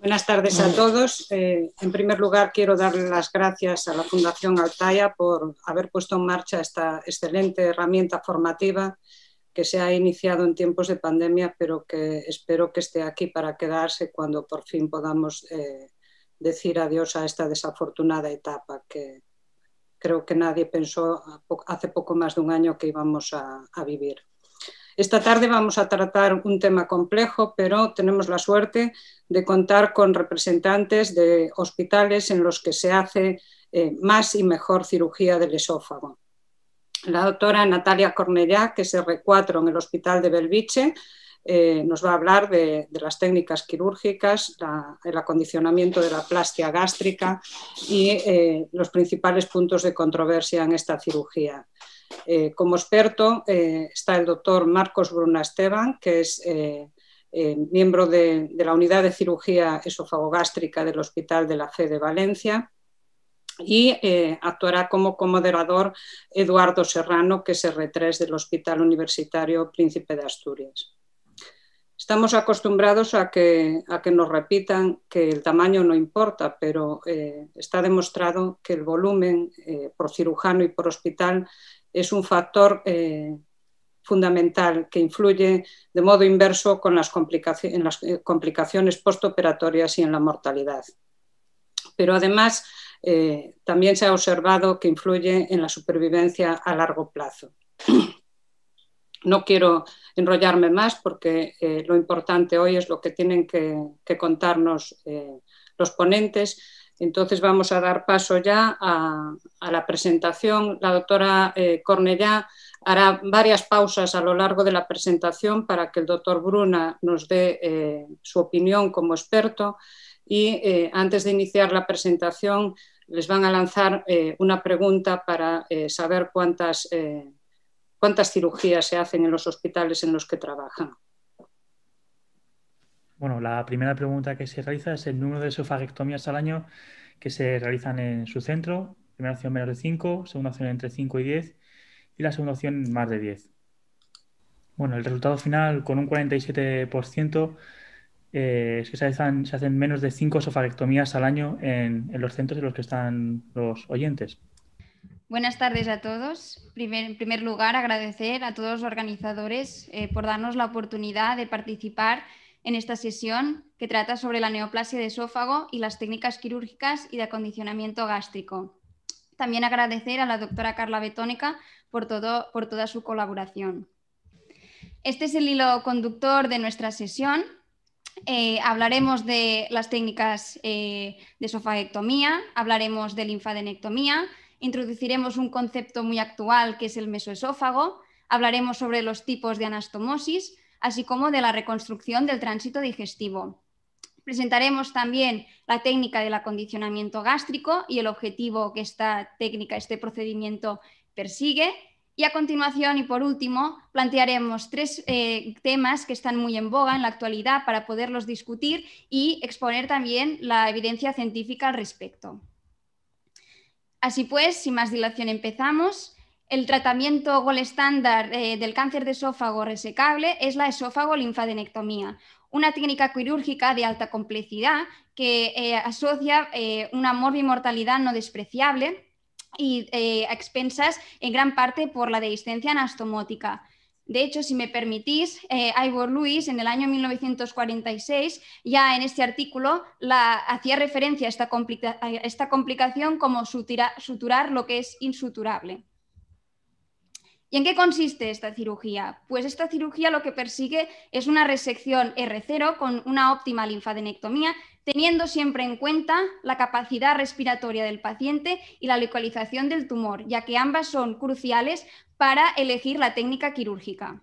Buenas tardes a todos. Eh, en primer lugar, quiero dar las gracias a la Fundación Altaya por haber puesto en marcha esta excelente herramienta formativa que se ha iniciado en tiempos de pandemia, pero que espero que esté aquí para quedarse cuando por fin podamos eh, decir adiós a esta desafortunada etapa que creo que nadie pensó hace poco más de un año que íbamos a vivir. Esta tarde vamos a tratar un tema complejo, pero tenemos la suerte de contar con representantes de hospitales en los que se hace eh, más y mejor cirugía del esófago. La doctora Natalia Cornellá, que es R4 en el Hospital de Belviche, eh, nos va a hablar de, las técnicas quirúrgicas, el acondicionamiento de la plastia gástrica y eh, los principales puntos de controversia en esta cirugía. Eh, como experto eh, está el doctor Marcos Bruna Esteban, que es eh, miembro de, la unidad de cirugía esofagogástrica del Hospital de la Fe de Valencia y actuará como comoderador Eduardo Serrano, que es R3 del Hospital Universitario Príncipe de Asturias. Estamos acostumbrados a que, nos repitan que el tamaño no importa, pero está demostrado que el volumen por cirujano y por hospital es un factor eh, fundamental que influye de modo inverso con las en las eh, complicaciones postoperatorias y en la mortalidad. Pero además eh, también se ha observado que influye en la supervivencia a largo plazo. No quiero enrollarme más porque lo importante hoy es lo que tienen que contarnos los ponentes, entonces vamos a dar paso ya a, la presentación. La doctora eh, hará varias pausas a lo largo de la presentación para que el doctor Bruna nos dé eh, su opinión como experto y eh, antes de iniciar la presentación les van a lanzar eh, una pregunta para saber cuántas cirugías se hacen en los hospitales en los que trabajan. Bueno, la primera pregunta que se realiza es el número de sofagectomías al año que se realizan en su centro. Primera opción menos de 5, segunda opción entre 5 y 10 y la segunda opción más de 10. Bueno, el resultado final con un 47% es que se hacen, menos de 5 sofagectomías al año en, los centros en los que están los oyentes. Buenas tardes a todos. en primer lugar, agradecer a todos los organizadores eh, por darnos la oportunidad de participar en esta sesión que trata sobre la neoplasia de esófago y las técnicas quirúrgicas y de acondicionamiento gástrico. También agradecer a la doctora Carla Betónica por, toda su colaboración. Este es el hilo conductor de nuestra sesión. Eh, hablaremos de las técnicas eh, de esofagectomía, hablaremos de linfadenectomía, introduciremos un concepto muy actual que es el mesoesófago, hablaremos sobre los tipos de anastomosis, así como de la reconstrucción del tránsito digestivo. Presentaremos también la técnica del acondicionamiento gástrico y el objetivo que esta técnica, este procedimiento persigue. Y a continuación y por último, plantearemos tres eh, temas que están muy en boga en la actualidad para poderlos discutir y exponer también la evidencia científica al respecto. Así pues, sin más dilación empezamos. El tratamiento gol estándar eh, del cáncer de esófago resecable es la esófago linfadenectomía, una técnica quirúrgica de alta complejidad que eh, asocia una eh, una morbimortalidad no despreciable y a expensas en gran parte por la dehiscencia anastomótica. De hecho, si me permitís, Ivor Lewis en el año 1946, ya en este artículo, hacía referencia a esta, complicación como suturar lo que es insuturable. ¿Y en qué consiste esta cirugía? Pues esta cirugía lo que persigue es una resección R0 con una óptima linfadenectomía, teniendo siempre en cuenta la capacidad respiratoria del paciente y la localización del tumor, ya que ambas son cruciales para elegir la técnica quirúrgica.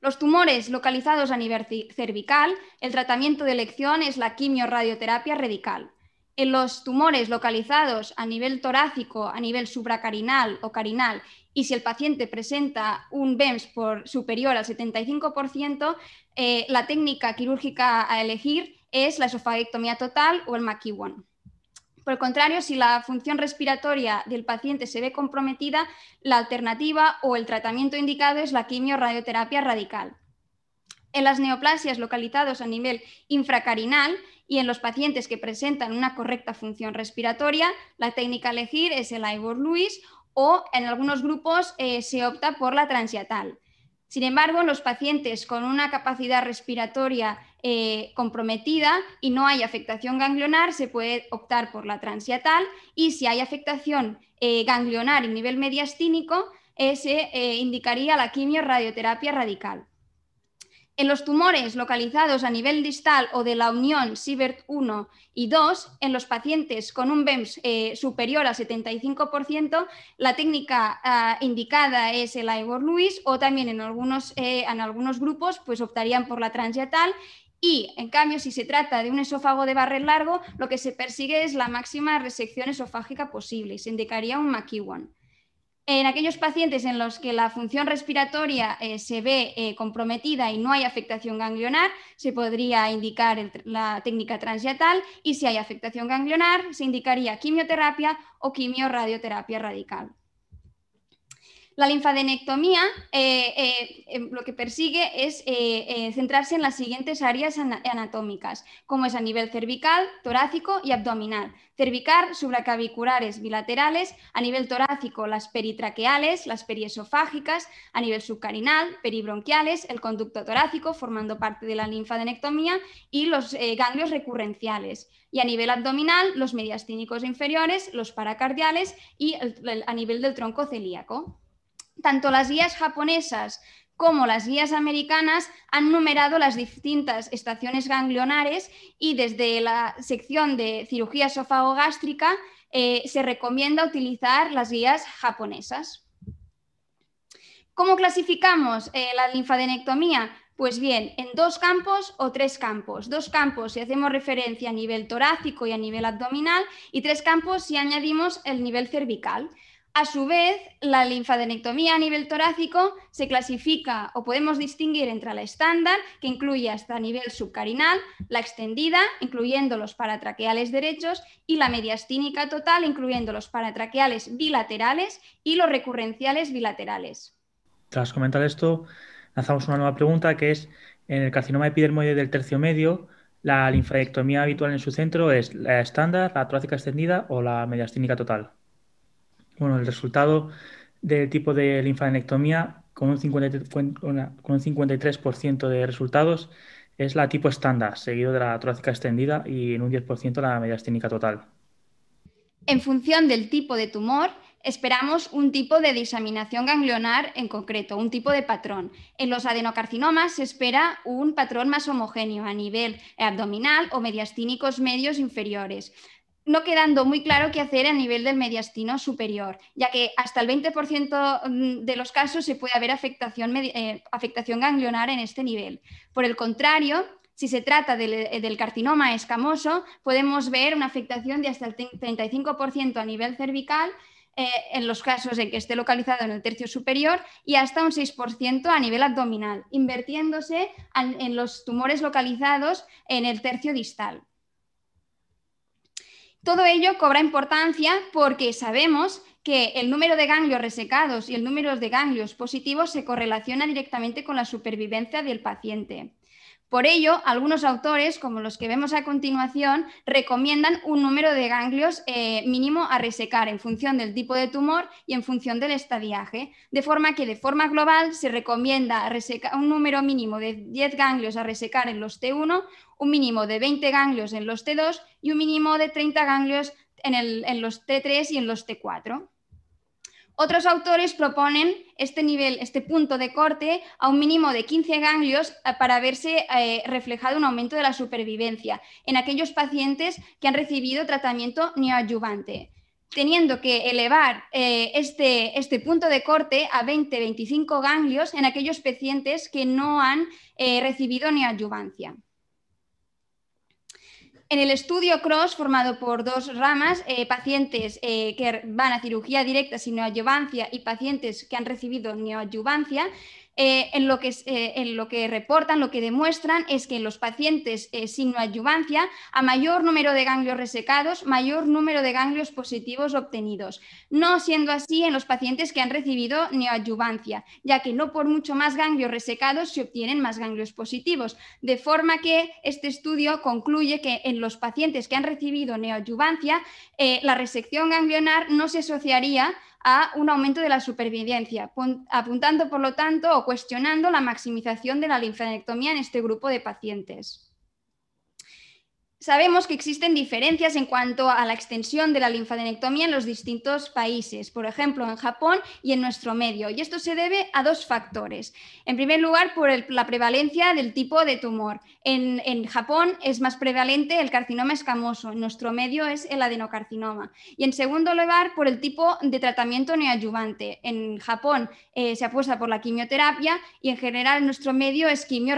Los tumores localizados a nivel cervical, el tratamiento de elección es la quimiorradioterapia radical. En los tumores localizados a nivel torácico, a nivel supracarinal o carinal y si el paciente presenta un BEMS por superior al 75%, eh, la técnica quirúrgica a elegir es la esofagectomía total o el MACI-1. Por el contrario, si la función respiratoria del paciente se ve comprometida, la alternativa o el tratamiento indicado es la quimioradioterapia radical. En las neoplasias localizadas a nivel infracarinal y en los pacientes que presentan una correcta función respiratoria, la técnica a elegir es el Ivor Lewis o en algunos grupos eh, se opta por la transiatal. Sin embargo, los pacientes con una capacidad respiratoria eh, comprometida y no hay afectación ganglionar, se puede optar por la transiatal y si hay afectación eh, ganglionar en nivel mediastínico, se indicaría la quimio radical. En los tumores localizados a nivel distal o de la unión SIBERT 1 y 2, en los pacientes con un BEMS eh, superior a 75%, la técnica ah, indicada es el Ivor lewis o también en algunos, eh, en algunos grupos pues optarían por la transiatal y, en cambio, si se trata de un esófago de barril largo, lo que se persigue es la máxima resección esofágica posible y se indicaría un McEwan. En aquellos pacientes en los que la función respiratoria eh, se ve eh, comprometida y no hay afectación ganglionar, se podría indicar la técnica transiatal y si hay afectación ganglionar, se indicaría quimioterapia o quimioradioterapia radical. La linfadenectomía eh, eh, em, lo que persigue es eh, centrarse en las siguientes áreas anatómicas, como es a nivel cervical, torácico y abdominal. Cervical, subracaviculares bilaterales, a nivel torácico, las peritraqueales, las periesofágicas, a nivel subcarinal, peribronquiales, el conducto torácico, formando parte de la linfadenectomía, y los ganglios recurrenciales y a nivel abdominal los mediastínicos inferiores, los paracardiales y a nivel del tronco celíaco tanto las guías japonesas como las guías americanas han numerado las distintas estaciones ganglionares y desde la sección de cirugía esofagogástrica eh, se recomienda utilizar las guías japonesas. ¿Cómo clasificamos eh, la linfadenectomía? Pues bien, en dos campos o tres campos. Dos campos si hacemos referencia a nivel torácico y a nivel abdominal y tres campos si añadimos el nivel cervical. A su vez, la linfadenectomía a nivel torácico se clasifica o podemos distinguir entre la estándar, que incluye hasta nivel subcarinal, la extendida, incluyendo los paratraqueales derechos, y la mediastínica total, incluyendo los paratraqueales bilaterales y los recurrenciales bilaterales. Tras comentar esto, lanzamos una nueva pregunta que es, en el carcinoma epidermoide del tercio medio, ¿la linfadenectomía habitual en su centro es la estándar, la torácica extendida o la mediastínica total? bueno, el resultado del tipo de linfadenectomía con un, 53%, de resultados es la tipo estándar, seguido de la torácica extendida y en un 10% la mediastínica total. En función del tipo de tumor, esperamos un tipo de disaminación ganglionar en concreto, un tipo de patrón. En los adenocarcinomas se espera un patrón más homogéneo a nivel abdominal o mediastínicos medios inferiores no quedando muy claro qué hacer a nivel del mediastino superior, ya que hasta el 20% mm, de los casos se puede haber afectación, eh, afectación, ganglionar en este nivel. Por el contrario, si se trata del, eh, del carcinoma escamoso, podemos ver una afectación de hasta el 35% a nivel cervical eh, en los casos en que esté localizado en el tercio superior y hasta un 6% a nivel abdominal, invirtiéndose en los tumores localizados en el tercio distal. Todo ello cobra importancia porque sabemos que el número de ganglios resecados y el número de ganglios positivos se correlaciona directamente con la supervivencia del paciente. Por ello, algunos autores, como los que vemos a continuación, recomiendan un número de ganglios eh, mínimo a resecar en función del tipo de tumor y en función del estadiaje, de forma que de forma global se recomienda resecar un número mínimo de 10 ganglios a resecar en los T1, un mínimo de 20 ganglios en los T2 y un mínimo de 30 ganglios en, en los T3 y en los T4. Otros autores proponen este nivel, este punto de corte, a un mínimo de 15 ganglios eh, para verse eh, reflejado un aumento de la supervivencia en aquellos pacientes que han recibido tratamiento neoadyuvante, teniendo que elevar eh, este, este, punto de corte a 20-25 ganglios en aquellos pacientes que no han recibido neoadyuvancia. En el estudio CROSS, formado por dos ramas, eh, pacientes eh, que van a cirugía directa sin neoadyuvancia y pacientes que han recibido neoadyuvancia, eh, eh, en, lo que, reportan, lo que demuestran es que en los pacientes eh, sin neoayuvancia a mayor número de ganglios resecados, mayor número de ganglios positivos obtenidos. No siendo así en los pacientes que han recibido neoadyuvancia, ya que no por mucho más ganglios resecados se obtienen más ganglios positivos. De forma que este estudio concluye que en los pacientes que han recibido neoadyuvancia, la resección ganglionar no se asociaría a un aumento de la supervivencia, apuntando por lo tanto o cuestionando la maximización de la linfadenectomía en este grupo de pacientes. Sabemos que existen diferencias en cuanto a la extensión de la linfadenectomía en los distintos países, por ejemplo en Japón y en nuestro medio, y esto se debe a dos factores. En primer lugar, por la prevalencia del tipo de tumor. En, Japón es más prevalente el carcinoma escamoso, en nuestro medio es el adenocarcinoma. Y en segundo lugar, por el tipo de tratamiento neoadyuvante. En Japón eh, se apuesta por la quimioterapia y en general en nuestro medio es quimio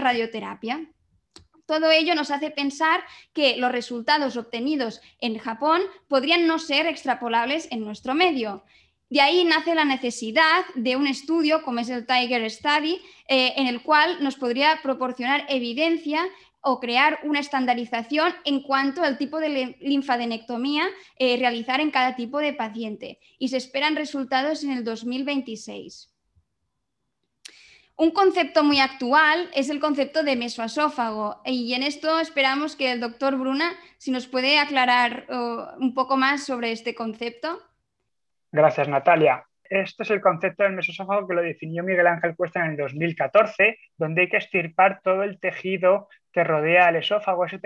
todo ello nos hace pensar que los resultados obtenidos en Japón podrían no ser extrapolables en nuestro medio. De ahí nace la necesidad de un estudio, como es el Tiger Study, eh, en el cual nos podría proporcionar evidencia o crear una estandarización en cuanto al tipo de linfadenectomía eh, realizar en cada tipo de paciente. Y se esperan resultados en el 2026. Un concepto muy actual es el concepto de mesoesófago y en esto esperamos que el doctor Bruna si nos puede aclarar eh, un poco más sobre este concepto. Gracias Natalia. Este es el concepto del mesoesófago que lo definió Miguel Ángel Cuesta en el 2014, donde hay que estirpar todo el tejido que rodea al esófago, ese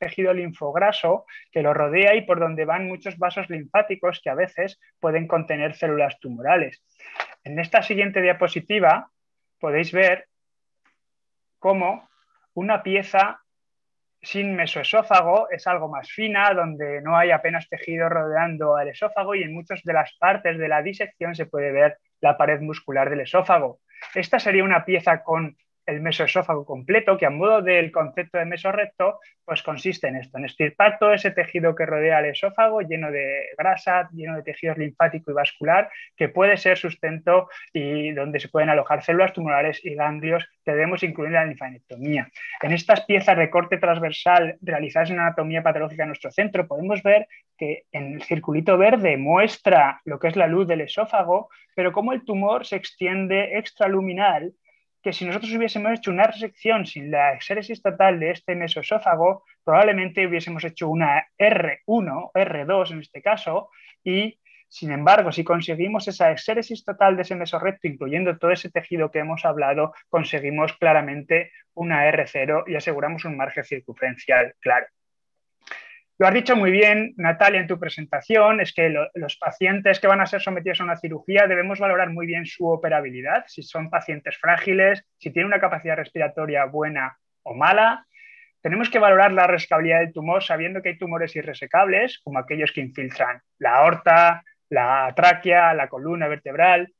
tejido linfograso que lo rodea y por donde van muchos vasos linfáticos que a veces pueden contener células tumorales. En esta siguiente diapositiva podéis ver cómo una pieza sin mesoesófago es algo más fina, donde no hay apenas tejido rodeando al esófago y en muchas de las partes de la disección se puede ver la pared muscular del esófago. Esta sería una pieza con el mesoesófago completo, que a modo del concepto de meso recto, pues consiste en esto, en estirpar todo ese tejido que rodea el esófago, lleno de grasa, lleno de tejidos linfático y vascular, que puede ser sustento y donde se pueden alojar células tumorales y ganglios, que debemos incluir en la linfanectomía. En estas piezas de corte transversal realizadas en anatomía patológica en nuestro centro, podemos ver que en el circulito verde muestra lo que es la luz del esófago, pero cómo el tumor se extiende extraluminal que si nosotros hubiésemos hecho una resección sin la exéresis total de este mesoesófago, probablemente hubiésemos hecho una R1, R2 en este caso, y sin embargo, si conseguimos esa exéresis total de ese recto, incluyendo todo ese tejido que hemos hablado, conseguimos claramente una R0 y aseguramos un margen circunferencial claro. Lo has dicho muy bien, Natalia, en tu presentación, es que los pacientes que van a ser sometidos a una cirugía debemos valorar muy bien su operabilidad, si son pacientes frágiles, si tienen una capacidad respiratoria buena o mala. Tenemos que valorar la rescabilidad del tumor sabiendo que hay tumores irresecables, como aquellos que infiltran la aorta, la tráquea, la columna vertebral.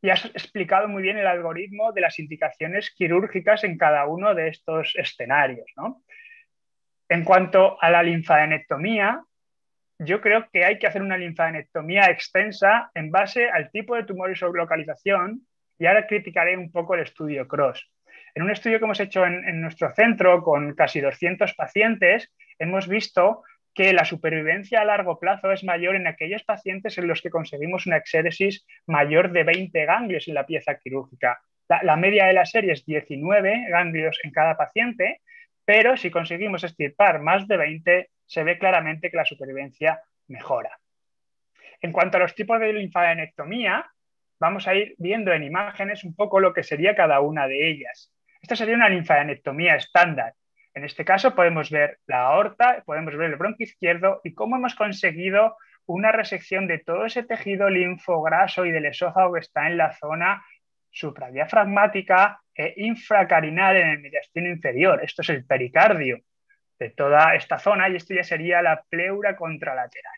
Y has explicado muy bien el algoritmo de las indicaciones quirúrgicas en cada uno de estos escenarios, ¿no? En cuanto a la linfadenectomía, yo creo que hay que hacer una linfadenectomía extensa en base al tipo de tumor y su localización, y ahora criticaré un poco el estudio CROSS. En un estudio que hemos hecho en, nuestro centro con casi 200 pacientes, hemos visto que la supervivencia a largo plazo es mayor en aquellos pacientes en los que conseguimos una exéresis mayor de 20 ganglios en la pieza quirúrgica. la media de la serie es 19 ganglios en cada paciente pero si conseguimos extirpar más de 20, se ve claramente que la supervivencia mejora. En cuanto a los tipos de linfadenectomía, vamos a ir viendo en imágenes un poco lo que sería cada una de ellas. Esta sería una linfadenectomía estándar. En este caso podemos ver la aorta, podemos ver el bronco izquierdo y cómo hemos conseguido una resección de todo ese tejido linfograso y del esófago que está en la zona supradiafragmática e infracarinal en el mediastino inferior. Esto es el pericardio de toda esta zona y esto ya sería la pleura contralateral.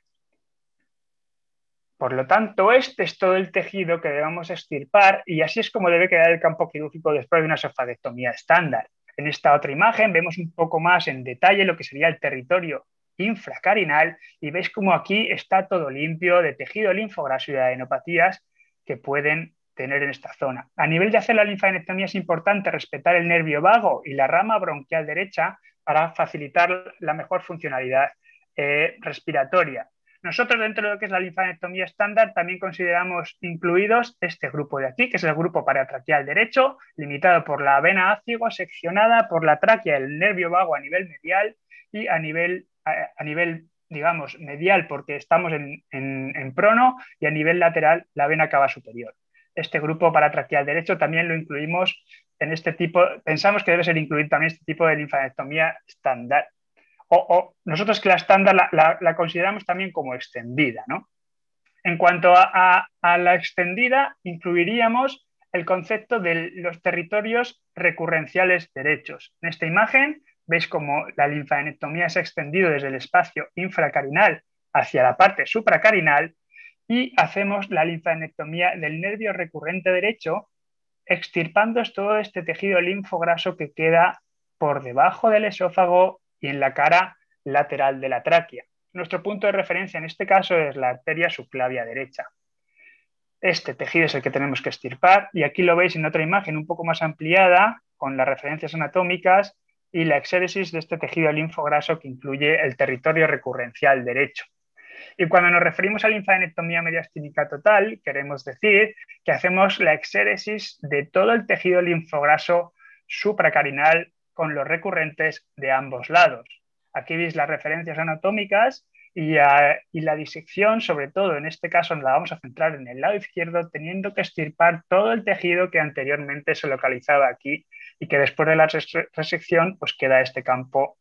Por lo tanto, este es todo el tejido que debemos extirpar y así es como debe quedar el campo quirúrgico después de una sofadectomía estándar. En esta otra imagen vemos un poco más en detalle lo que sería el territorio infracarinal y veis como aquí está todo limpio de tejido linfograso y de adenopatías que pueden tener en esta zona. A nivel de hacer la linfadenectomía es importante respetar el nervio vago y la rama bronquial derecha para facilitar la mejor funcionalidad eh, respiratoria. Nosotros dentro de lo que es la linfadenectomía estándar también consideramos incluidos este grupo de aquí, que es el grupo paratraqueal derecho, limitado por la vena ácigo, seccionada por la tráquea el nervio vago a nivel medial y a nivel, digamos, medial porque estamos en prono y a nivel lateral la vena cava superior este grupo para derecho, también lo incluimos en este tipo, pensamos que debe ser incluido también este tipo de linfadenectomía estándar. O, nosotros que la estándar la, consideramos también como extendida, ¿no? En cuanto a, la extendida, incluiríamos el concepto de los territorios recurrenciales derechos. En esta imagen veis como la linfadenectomía se ha extendido desde el espacio infracarinal hacia la parte supracarinal y hacemos la linfadenectomía del nervio recurrente derecho, extirpando todo este tejido linfograso que queda por debajo del esófago y en la cara lateral de la tráquea. Nuestro punto de referencia en este caso es la arteria subclavia derecha. Este tejido es el que tenemos que extirpar y aquí lo veis en otra imagen un poco más ampliada con las referencias anatómicas y la exéresis de este tejido linfograso que incluye el territorio recurrencial derecho. Y cuando nos referimos a linfadenectomía mediastínica total, queremos decir que hacemos la exéresis de todo el tejido linfograso supracarinal con los recurrentes de ambos lados. Aquí veis las referencias anatómicas y, la disección, sobre todo en este caso, la vamos a centrar en el lado izquierdo, teniendo que extirpar todo el tejido que anteriormente se localizaba aquí y que después de la resección pues queda este campo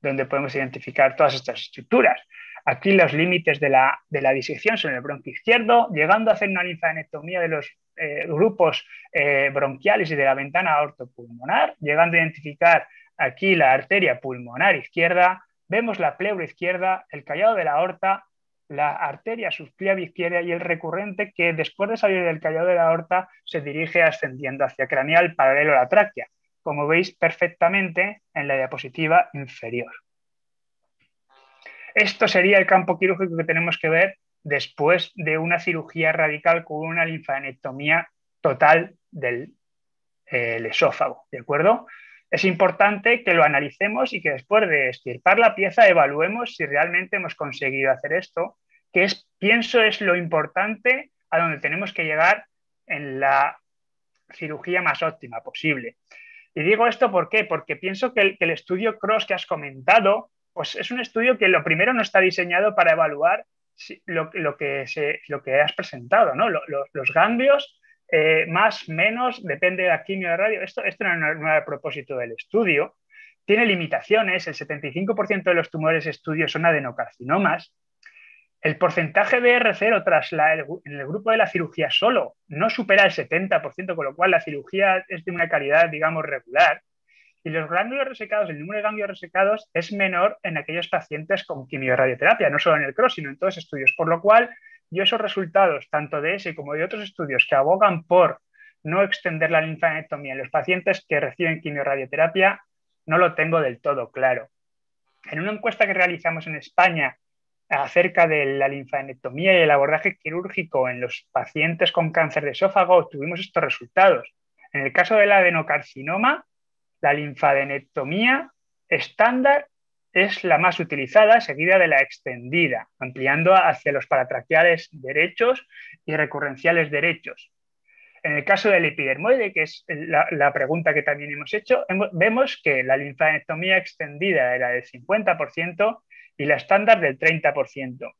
donde podemos identificar todas estas estructuras. Aquí los límites de la, de disección son el bronquio izquierdo, llegando a hacer una linfadenectomía de los eh, grupos eh, bronquiales y de la ventana aortopulmonar, llegando a identificar aquí la arteria pulmonar izquierda, vemos la pleura izquierda, el callado de la aorta, la arteria subclavia izquierda y el recurrente que después de salir del callado de la aorta se dirige ascendiendo hacia craneal paralelo a la tráquea, como veis perfectamente en la diapositiva inferior. Esto sería el campo quirúrgico que tenemos que ver después de una cirugía radical con una linfanectomía total del eh, esófago, ¿de acuerdo? Es importante que lo analicemos y que después de estirpar la pieza evaluemos si realmente hemos conseguido hacer esto, que es, pienso es lo importante a donde tenemos que llegar en la cirugía más óptima posible. Y digo esto ¿por qué? porque pienso que el, que el estudio Cross que has comentado pues es un estudio que lo primero no está diseñado para evaluar lo, que lo, que has presentado, ¿no? los ganglios, eh, más, menos, depende de la quimio de radio. Esto, esto no, era el propósito del estudio. Tiene limitaciones, el 75% de los tumores estudios son adenocarcinomas. El porcentaje de R0 tras en el grupo de la cirugía solo no supera el 70%, con lo cual la cirugía es de una calidad, digamos, regular y los glándulos resecados, el número de ganglios resecados es menor en aquellos pacientes con quimioradioterapia, no solo en el CROS, sino en todos los estudios. Por lo cual, yo esos resultados, tanto de ese como de otros estudios que abogan por no extender la linfanectomía en los pacientes que reciben quimioradioterapia, no lo tengo del todo claro. En una encuesta que realizamos en España acerca de la linfanectomía y el abordaje quirúrgico en los pacientes con cáncer de esófago, obtuvimos estos resultados. En el caso del adenocarcinoma, la linfadenectomía estándar es la más utilizada, seguida de la extendida, ampliando hacia los paratraqueales derechos y recurrenciales derechos. En el caso del epidermoide, que es la, pregunta que también hemos hecho, vemos que la linfadenectomía extendida era del 50% y la estándar del 30%.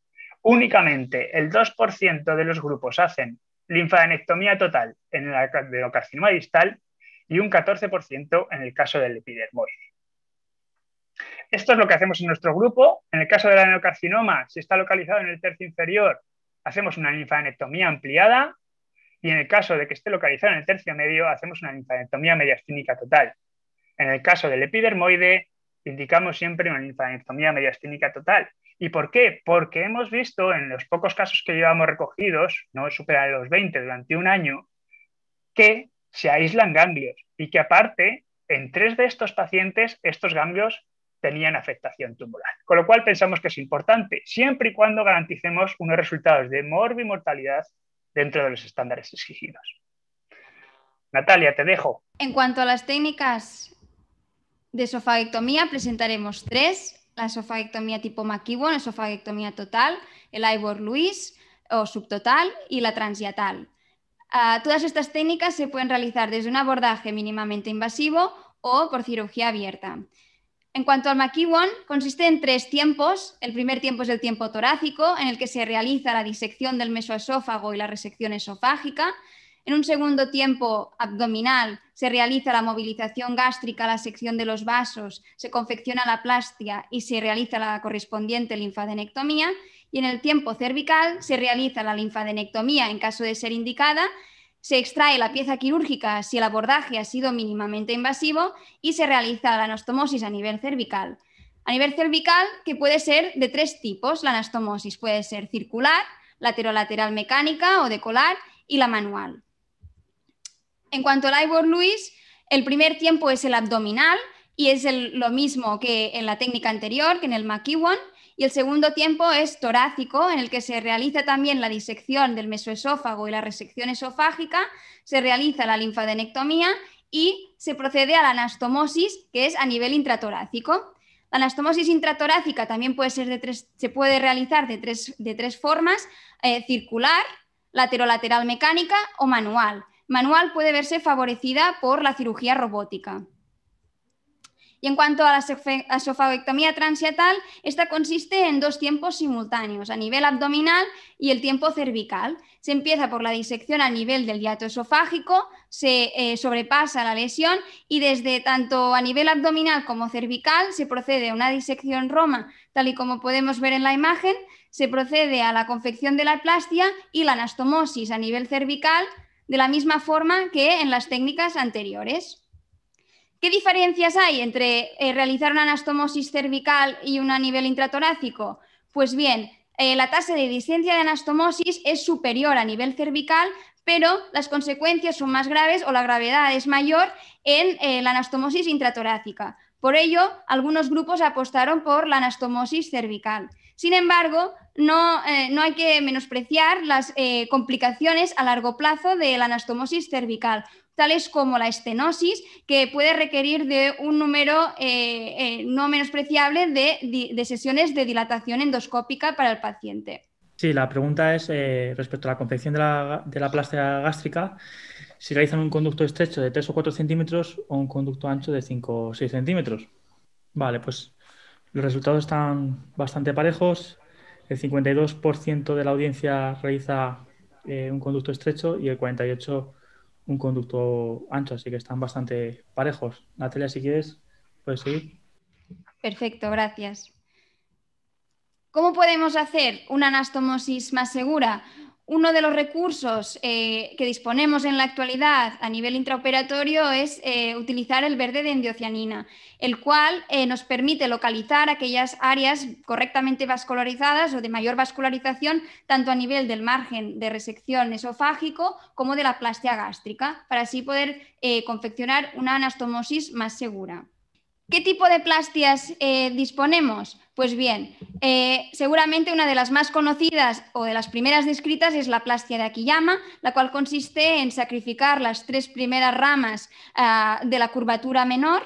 Únicamente el 2% de los grupos hacen linfadenectomía total en el adenocarcinoma distal y un 14% en el caso del epidermoide. Esto es lo que hacemos en nuestro grupo. En el caso del adenocarcinoma, si está localizado en el tercio inferior, hacemos una linfadenectomía ampliada y en el caso de que esté localizado en el tercio medio, hacemos una linfadenectomía mediastínica total. En el caso del epidermoide, indicamos siempre una linfadenectomía mediastínica total. ¿Y por qué? Porque hemos visto en los pocos casos que llevamos recogidos, no superan los 20 durante un año, que se aíslan ganglios y que aparte, en tres de estos pacientes, estos ganglios tenían afectación tumoral. Con lo cual pensamos que es importante, siempre y cuando garanticemos unos resultados de morbimortalidad dentro de los estándares exigidos. Natalia, te dejo. En cuanto a las técnicas de esofagectomía, presentaremos tres. La esofagectomía tipo la esofagectomía total, el Ivor lewis o subtotal y la transiatal. Ah, todas estas técnicas se pueden realizar desde un abordaje mínimamente invasivo o por cirugía abierta. En cuanto al McKeown consiste en tres tiempos. El primer tiempo es el tiempo torácico, en el que se realiza la disección del mesoesófago y la resección esofágica. En un segundo tiempo abdominal se realiza la movilización gástrica, la sección de los vasos, se confecciona la plastia y se realiza la correspondiente linfadenectomía y en el tiempo cervical se realiza la linfadenectomía en caso de ser indicada, se extrae la pieza quirúrgica si el abordaje ha sido mínimamente invasivo y se realiza la anastomosis a nivel cervical. A nivel cervical, que puede ser de tres tipos, la anastomosis puede ser circular, laterolateral mecánica o decolar y la manual. En cuanto al Ivor Lewis, el primer tiempo es el abdominal y es lo mismo que en la técnica anterior, que en el McEwan y el segundo tiempo es torácico, en el que se realiza también la disección del mesoesófago y la resección esofágica, se realiza la linfadenectomía y se procede a la anastomosis, que es a nivel intratorácico. La anastomosis intratorácica también puede ser se puede realizar de tres, formas, circular, eh, circular, laterolateral mecánica o manual. Manual puede verse favorecida por la cirugía robótica. Y en cuanto a la esofagectomía transiatal, esta consiste en dos tiempos simultáneos, a nivel abdominal y el tiempo cervical. Se empieza por la disección a nivel del hiato esofágico, se eh, sobrepasa la lesión y desde tanto a nivel abdominal como cervical se procede a una disección roma, tal y como podemos ver en la imagen, se procede a la confección de la plastia y la anastomosis a nivel cervical, de la misma forma que en las técnicas anteriores. ¿Qué diferencias hay entre eh, realizar una anastomosis cervical y una a nivel intratorácico? Pues bien, eh, la tasa de disidencia de anastomosis es superior a nivel cervical, pero las consecuencias son más graves o la gravedad es mayor en eh, la anastomosis intratorácica. Por ello, algunos grupos apostaron por la anastomosis cervical. Sin embargo, no, hay que menospreciar las complicaciones a largo plazo de la anastomosis cervical, tales como la estenosis, que puede requerir de un número eh, eh, no menospreciable de, de, sesiones de dilatación endoscópica para el paciente. Sí, la pregunta es eh, respecto a la confección de la, de la plástica gástrica, si realizan un conducto estrecho de 3 o 4 centímetros o un conducto ancho de 5 o 6 centímetros. Vale, pues los resultados están bastante parejos. El 52% de la audiencia realiza un conducto estrecho y el 48% un conducto ancho, así que están bastante parejos. Natalia, si quieres, puedes seguir. Perfecto, gracias. ¿Cómo podemos hacer una anastomosis más segura? Uno de los recursos eh, que disponemos en la actualidad a nivel intraoperatorio es eh, utilizar el verde de endiocianina, el cual eh, nos permite localizar aquellas áreas correctamente vascularizadas o de mayor vascularización, tanto a nivel del margen de resección esofágico como de la plastia gástrica, para así poder confeccionar una anastomosis más segura. ¿Qué tipo de plastias eh, disponemos? Pues bien, eh, seguramente una de las más conocidas o de las primeras descritas es la plastia de Akiyama, la cual consiste en sacrificar las tres primeras ramas ah, de la curvatura menor.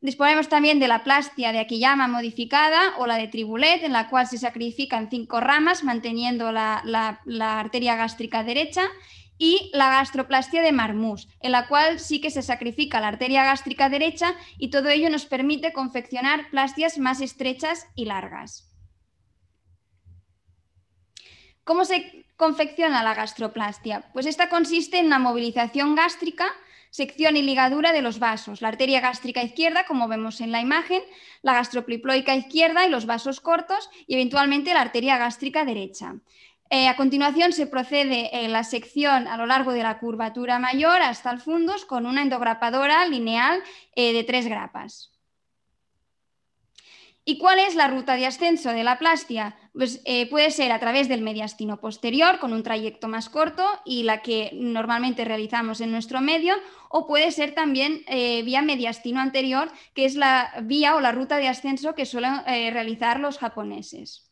Disponemos también de la plastia de Akiyama modificada o la de Tribulet, en la cual se sacrifican cinco ramas manteniendo la arteria gástrica derecha y la gastroplastia de Marmús, en la cual sí que se sacrifica la arteria gástrica derecha y todo ello nos permite confeccionar plastias más estrechas y largas. ¿Cómo se confecciona la gastroplastia? Pues esta consiste en la movilización gástrica, sección y ligadura de los vasos, la arteria gástrica izquierda, como vemos en la imagen, la gastropliploica izquierda y los vasos cortos y eventualmente la arteria gástrica derecha. Eh, a continuación se procede en la sección a lo largo de la curvatura mayor hasta el fundus con una endograpadora lineal eh, de tres grapas. ¿Y cuál es la ruta de ascenso de la plastia? Pues, eh, puede ser a través del mediastino posterior, con un trayecto más corto y la que normalmente realizamos en nuestro medio, o puede ser también vía mediastino anterior, que es la vía o la ruta de ascenso que suelen realizar los japoneses.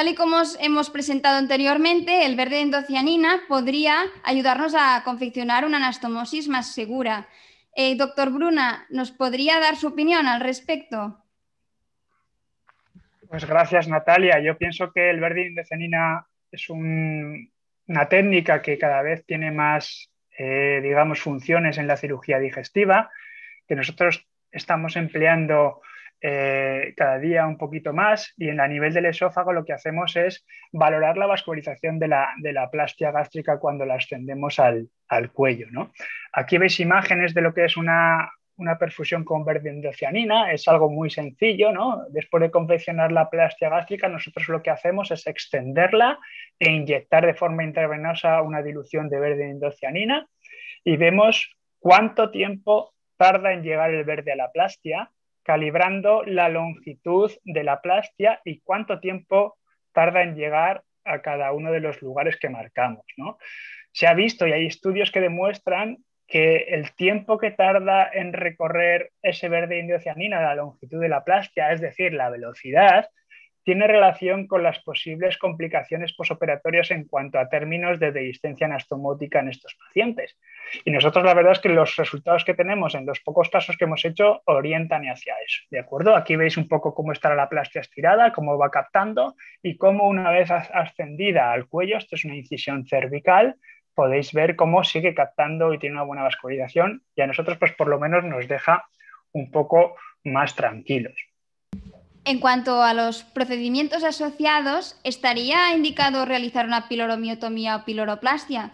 Tal y como os hemos presentado anteriormente, el verde endocianina podría ayudarnos a confeccionar una anastomosis más segura. Eh, doctor Bruna, ¿nos podría dar su opinión al respecto? Pues gracias, Natalia. Yo pienso que el verde de endocianina es una técnica que cada vez tiene más, eh, digamos, funciones en la cirugía digestiva, que nosotros estamos empleando eh, cada día un poquito más y en a nivel del esófago lo que hacemos es valorar la vascularización de la, de la plastia gástrica cuando la extendemos al, al cuello. ¿no? Aquí veis imágenes de lo que es una, una perfusión con verde indocianina. es algo muy sencillo, ¿no? Después de confeccionar la plastia gástrica, nosotros lo que hacemos es extenderla e inyectar de forma intravenosa una dilución de verde indocianina y vemos cuánto tiempo tarda en llegar el verde a la plastia calibrando la longitud de la plastia y cuánto tiempo tarda en llegar a cada uno de los lugares que marcamos. ¿no? Se ha visto y hay estudios que demuestran que el tiempo que tarda en recorrer ese verde indioceanina, la longitud de la plastia, es decir, la velocidad, tiene relación con las posibles complicaciones posoperatorias en cuanto a términos de dehiscencia anastomótica en estos pacientes. Y nosotros la verdad es que los resultados que tenemos en los pocos casos que hemos hecho orientan hacia eso, ¿de acuerdo? Aquí veis un poco cómo está la plastia estirada, cómo va captando y cómo una vez ascendida al cuello, esto es una incisión cervical, podéis ver cómo sigue captando y tiene una buena vascularización y a nosotros pues por lo menos nos deja un poco más tranquilos. En cuanto a los procedimientos asociados, ¿estaría indicado realizar una piloromiotomía o piloroplastia?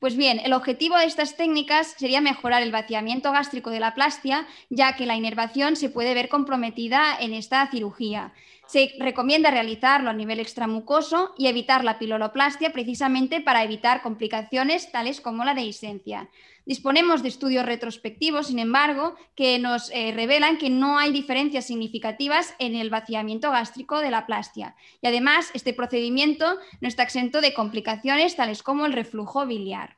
Pues bien, el objetivo de estas técnicas sería mejorar el vaciamiento gástrico de la plastia, ya que la inervación se puede ver comprometida en esta cirugía. Se recomienda realizarlo a nivel extramucoso y evitar la piloloplastia precisamente para evitar complicaciones tales como la dehiscencia. Disponemos de estudios retrospectivos, sin embargo, que nos eh, revelan que no hay diferencias significativas en el vaciamiento gástrico de la plastia. Y además, este procedimiento no está exento de complicaciones tales como el reflujo biliar.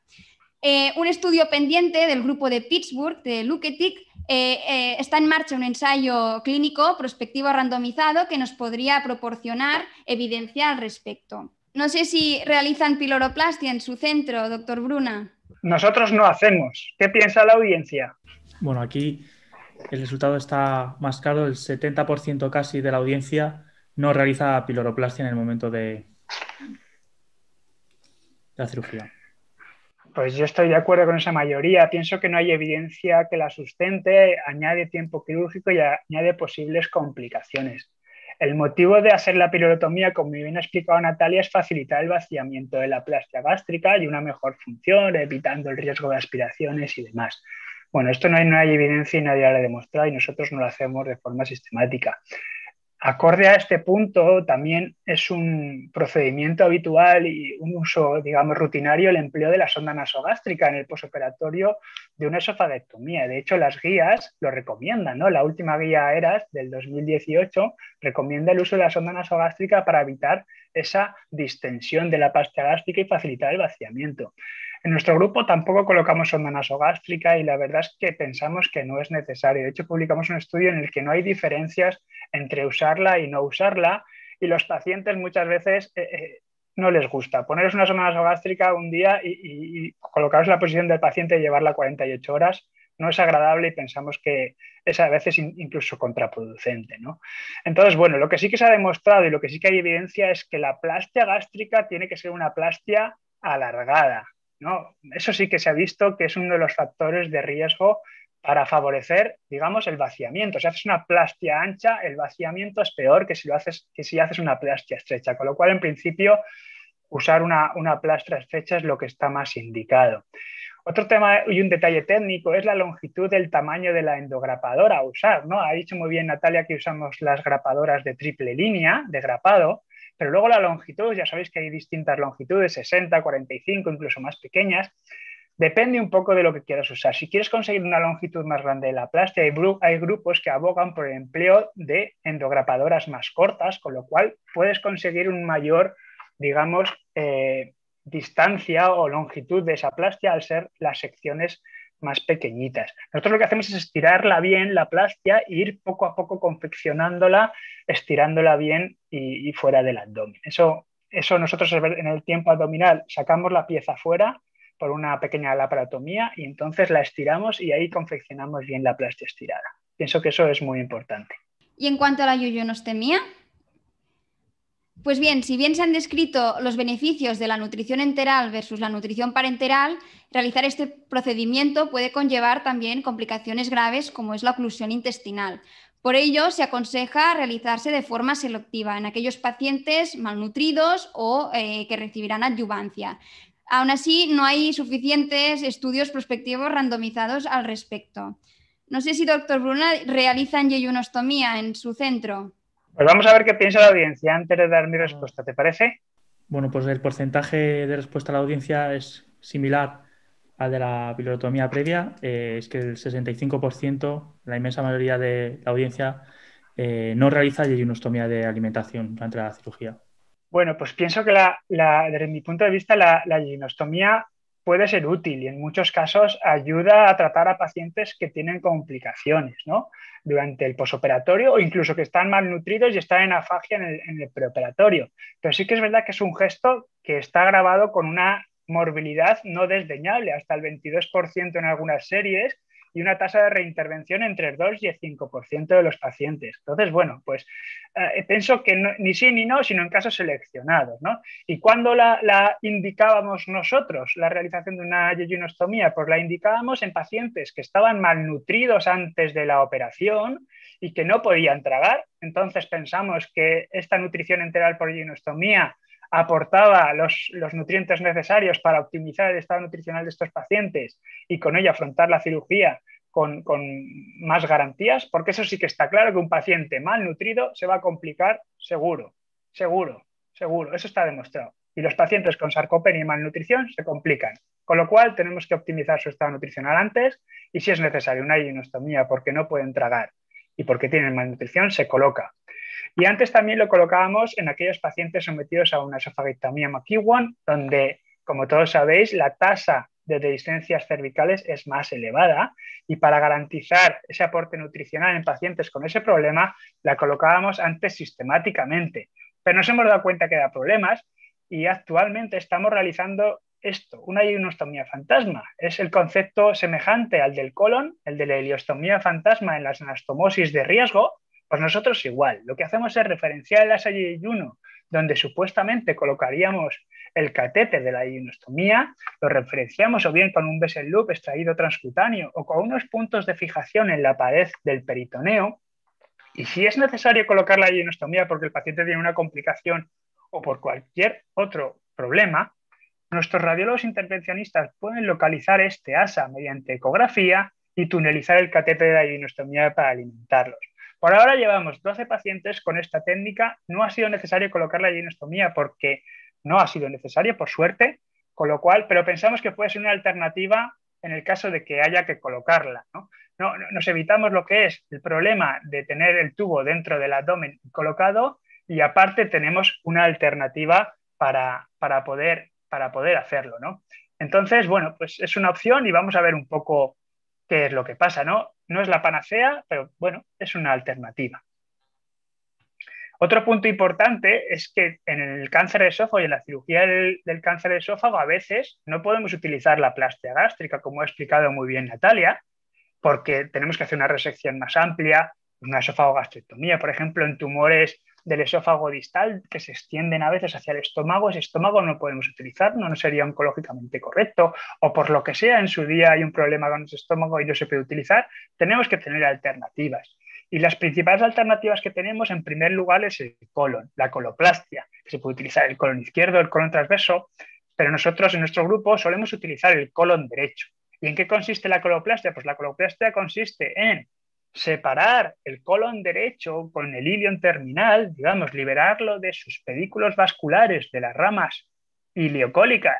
Eh, un estudio pendiente del grupo de Pittsburgh, de Luketic, eh, eh, está en marcha un ensayo clínico prospectivo randomizado que nos podría proporcionar evidencia al respecto. No sé si realizan piloroplastia en su centro, doctor Bruna. Nosotros no hacemos. ¿Qué piensa la audiencia? Bueno, aquí el resultado está más claro. El 70% casi de la audiencia no realiza piloroplastia en el momento de la cirugía. Pues yo estoy de acuerdo con esa mayoría. Pienso que no hay evidencia que la sustente, añade tiempo quirúrgico y añade posibles complicaciones. El motivo de hacer la pirotomía, como bien ha explicado Natalia, es facilitar el vaciamiento de la plastia gástrica y una mejor función, evitando el riesgo de aspiraciones y demás. Bueno, esto no hay, no hay evidencia y nadie lo ha demostrado y nosotros no lo hacemos de forma sistemática acorde a este punto, también es un procedimiento habitual y un uso, digamos, rutinario el empleo de la sonda nasogástrica en el posoperatorio de una esofagectomía. De hecho, las guías lo recomiendan, ¿no? La última guía ERAS del 2018 recomienda el uso de la sonda nasogástrica para evitar esa distensión de la pasta gástrica y facilitar el vaciamiento. En nuestro grupo tampoco colocamos sonda nasogástrica y la verdad es que pensamos que no es necesario. De hecho, publicamos un estudio en el que no hay diferencias entre usarla y no usarla y los pacientes muchas veces eh, eh, no les gusta. Poneros una sonda nasogástrica un día y, colocaros en la posición del paciente y llevarla 48 horas no es agradable y pensamos que es a veces incluso contraproducente. ¿no? Entonces, bueno, lo que sí que se ha demostrado y lo que sí que hay evidencia es que la plastia gástrica tiene que ser una plastia alargada, ¿no? Eso sí que se ha visto que es uno de los factores de riesgo para favorecer, digamos, el vaciamiento. Si haces una plastia ancha, el vaciamiento es peor que si, haces, que si haces una plastia estrecha, con lo cual, en principio, usar una, una plastra estrecha es lo que está más indicado. Otro tema y un detalle técnico es la longitud del tamaño de la endograpadora a usar. ¿no? Ha dicho muy bien Natalia que usamos las grapadoras de triple línea, de grapado, pero luego la longitud, ya sabéis que hay distintas longitudes, 60, 45, incluso más pequeñas. Depende un poco de lo que quieras usar. Si quieres conseguir una longitud más grande de la plastia, hay, grupos que abogan por el empleo de endograpadoras más cortas, con lo cual puedes conseguir un mayor, digamos, eh, distancia o longitud de esa plastia al ser las secciones más pequeñitas. Nosotros lo que hacemos es estirarla bien, la plastia, e ir poco a poco confeccionándola, estirándola bien y, fuera del abdomen. Eso, eso nosotros en el tiempo abdominal sacamos la pieza fuera por una pequeña laparotomía y entonces la estiramos y ahí confeccionamos bien la plastia estirada. Pienso que eso es muy importante. ¿Y en cuanto a la temía pues bien, si bien se han descrito los beneficios de la nutrición enteral versus la nutrición parenteral, realizar este procedimiento puede conllevar también complicaciones graves como es la oclusión intestinal. Por ello, se aconseja realizarse de forma selectiva en aquellos pacientes malnutridos o eh, que recibirán adyuvancia. Aún así, no hay suficientes estudios prospectivos randomizados al respecto. No sé si, doctor Bruna, realizan yeyunostomía en su centro. Pues vamos a ver qué piensa la audiencia antes de dar mi ah. respuesta, ¿te parece? Bueno, pues el porcentaje de respuesta a la audiencia es similar al de la pilotomía previa. Eh, es que el 65%, la inmensa mayoría de la audiencia, eh, no realiza yeyunostomía de alimentación durante la cirugía. Bueno, pues pienso que desde mi punto de vista la, la puede ser útil y en muchos casos ayuda a tratar a pacientes que tienen complicaciones durante el posoperatorio o incluso que están malnutridos y están en afagia en el, en el preoperatorio. Pero sí que es verdad que es un gesto que está grabado con una morbilidad no desdeñable, hasta el 22% en algunas series y una tasa de reintervención entre el 2 y el 5% de los pacientes. Entonces, bueno, pues eh, pienso que ni sí ni no, sino en casos seleccionados. ¿Y cuando la, indicábamos nosotros, la realización de una yeyunostomía? Pues la indicábamos en pacientes que estaban malnutridos antes de la operación y que no podían tragar. Entonces pensamos que esta nutrición enteral por yeyunostomía aportaba los, nutrientes necesarios para optimizar el estado nutricional de estos pacientes y con ello afrontar la cirugía con, más garantías, porque eso sí que está claro que un paciente mal nutrido se va a complicar seguro, seguro, seguro, eso está demostrado. Y los pacientes con sarcopenia y malnutrición se complican. Con lo cual tenemos que optimizar su estado nutricional antes y si es necesario una hilinostomía porque no pueden tragar y porque tienen malnutrición se coloca. Y antes también lo colocábamos en aquellos pacientes sometidos a una esofagectomía McEwan, donde, como todos sabéis, la tasa de desistencias cervicales es más elevada y para garantizar ese aporte nutricional en pacientes con ese problema, la colocábamos antes sistemáticamente. Pero nos hemos dado cuenta que da problemas y actualmente estamos realizando esto, una heliostomía fantasma. Es el concepto semejante al del colon, el de la heliostomía fantasma en las anastomosis de riesgo, pues nosotros igual, lo que hacemos es referenciar el ASA G1, donde supuestamente colocaríamos el catéter de la ionostomía, lo referenciamos o bien con un Bessel loop extraído transcutáneo o con unos puntos de fijación en la pared del peritoneo. Y si es necesario colocar la ionostomía porque el paciente tiene una complicación o por cualquier otro problema, nuestros radiólogos intervencionistas pueden localizar este asa mediante ecografía y tunelizar el catéter de la ionostomía para alimentarlos. Por ahora llevamos 12 pacientes con esta técnica. No ha sido necesario colocar la estomía porque no ha sido necesario, por suerte, con lo cual, pero pensamos que puede ser una alternativa en el caso de que haya que colocarla. nos evitamos lo que es el problema de tener el tubo dentro del abdomen colocado y aparte tenemos una alternativa para, para, poder, para poder hacerlo. ¿no? Entonces, bueno, pues es una opción y vamos a ver un poco qué es lo que pasa, ¿no? No es la panacea, pero bueno, es una alternativa. Otro punto importante es que en el cáncer de esófago y en la cirugía del, cáncer de esófago a veces no podemos utilizar la plástica gástrica, como ha explicado muy bien Natalia, porque tenemos que hacer una resección más amplia, una gastrectomía por ejemplo, en tumores del esófago distal que se extienden a veces hacia el estómago. Ese estómago no podemos utilizar, no, sería oncológicamente correcto, o por lo que sea, en su día hay un problema con ese estómago y no se puede utilizar. Tenemos que tener alternativas. Y las principales alternativas que tenemos, en primer lugar, es el colon, la coloplastia, se puede utilizar el colon izquierdo, el colon transverso, pero nosotros en nuestro grupo solemos utilizar el colon derecho. ¿Y en qué consiste la coloplastia? Pues la coloplastia consiste en separar el colon derecho con el ilion terminal, digamos, liberarlo de sus pedículos vasculares, de las ramas iliocólicas,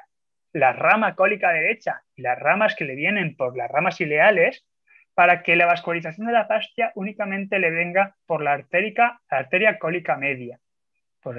la rama cólica derecha y las ramas que le vienen por las ramas ileales, para que la vascularización de la fascia únicamente le venga por la, arteria cólica media, por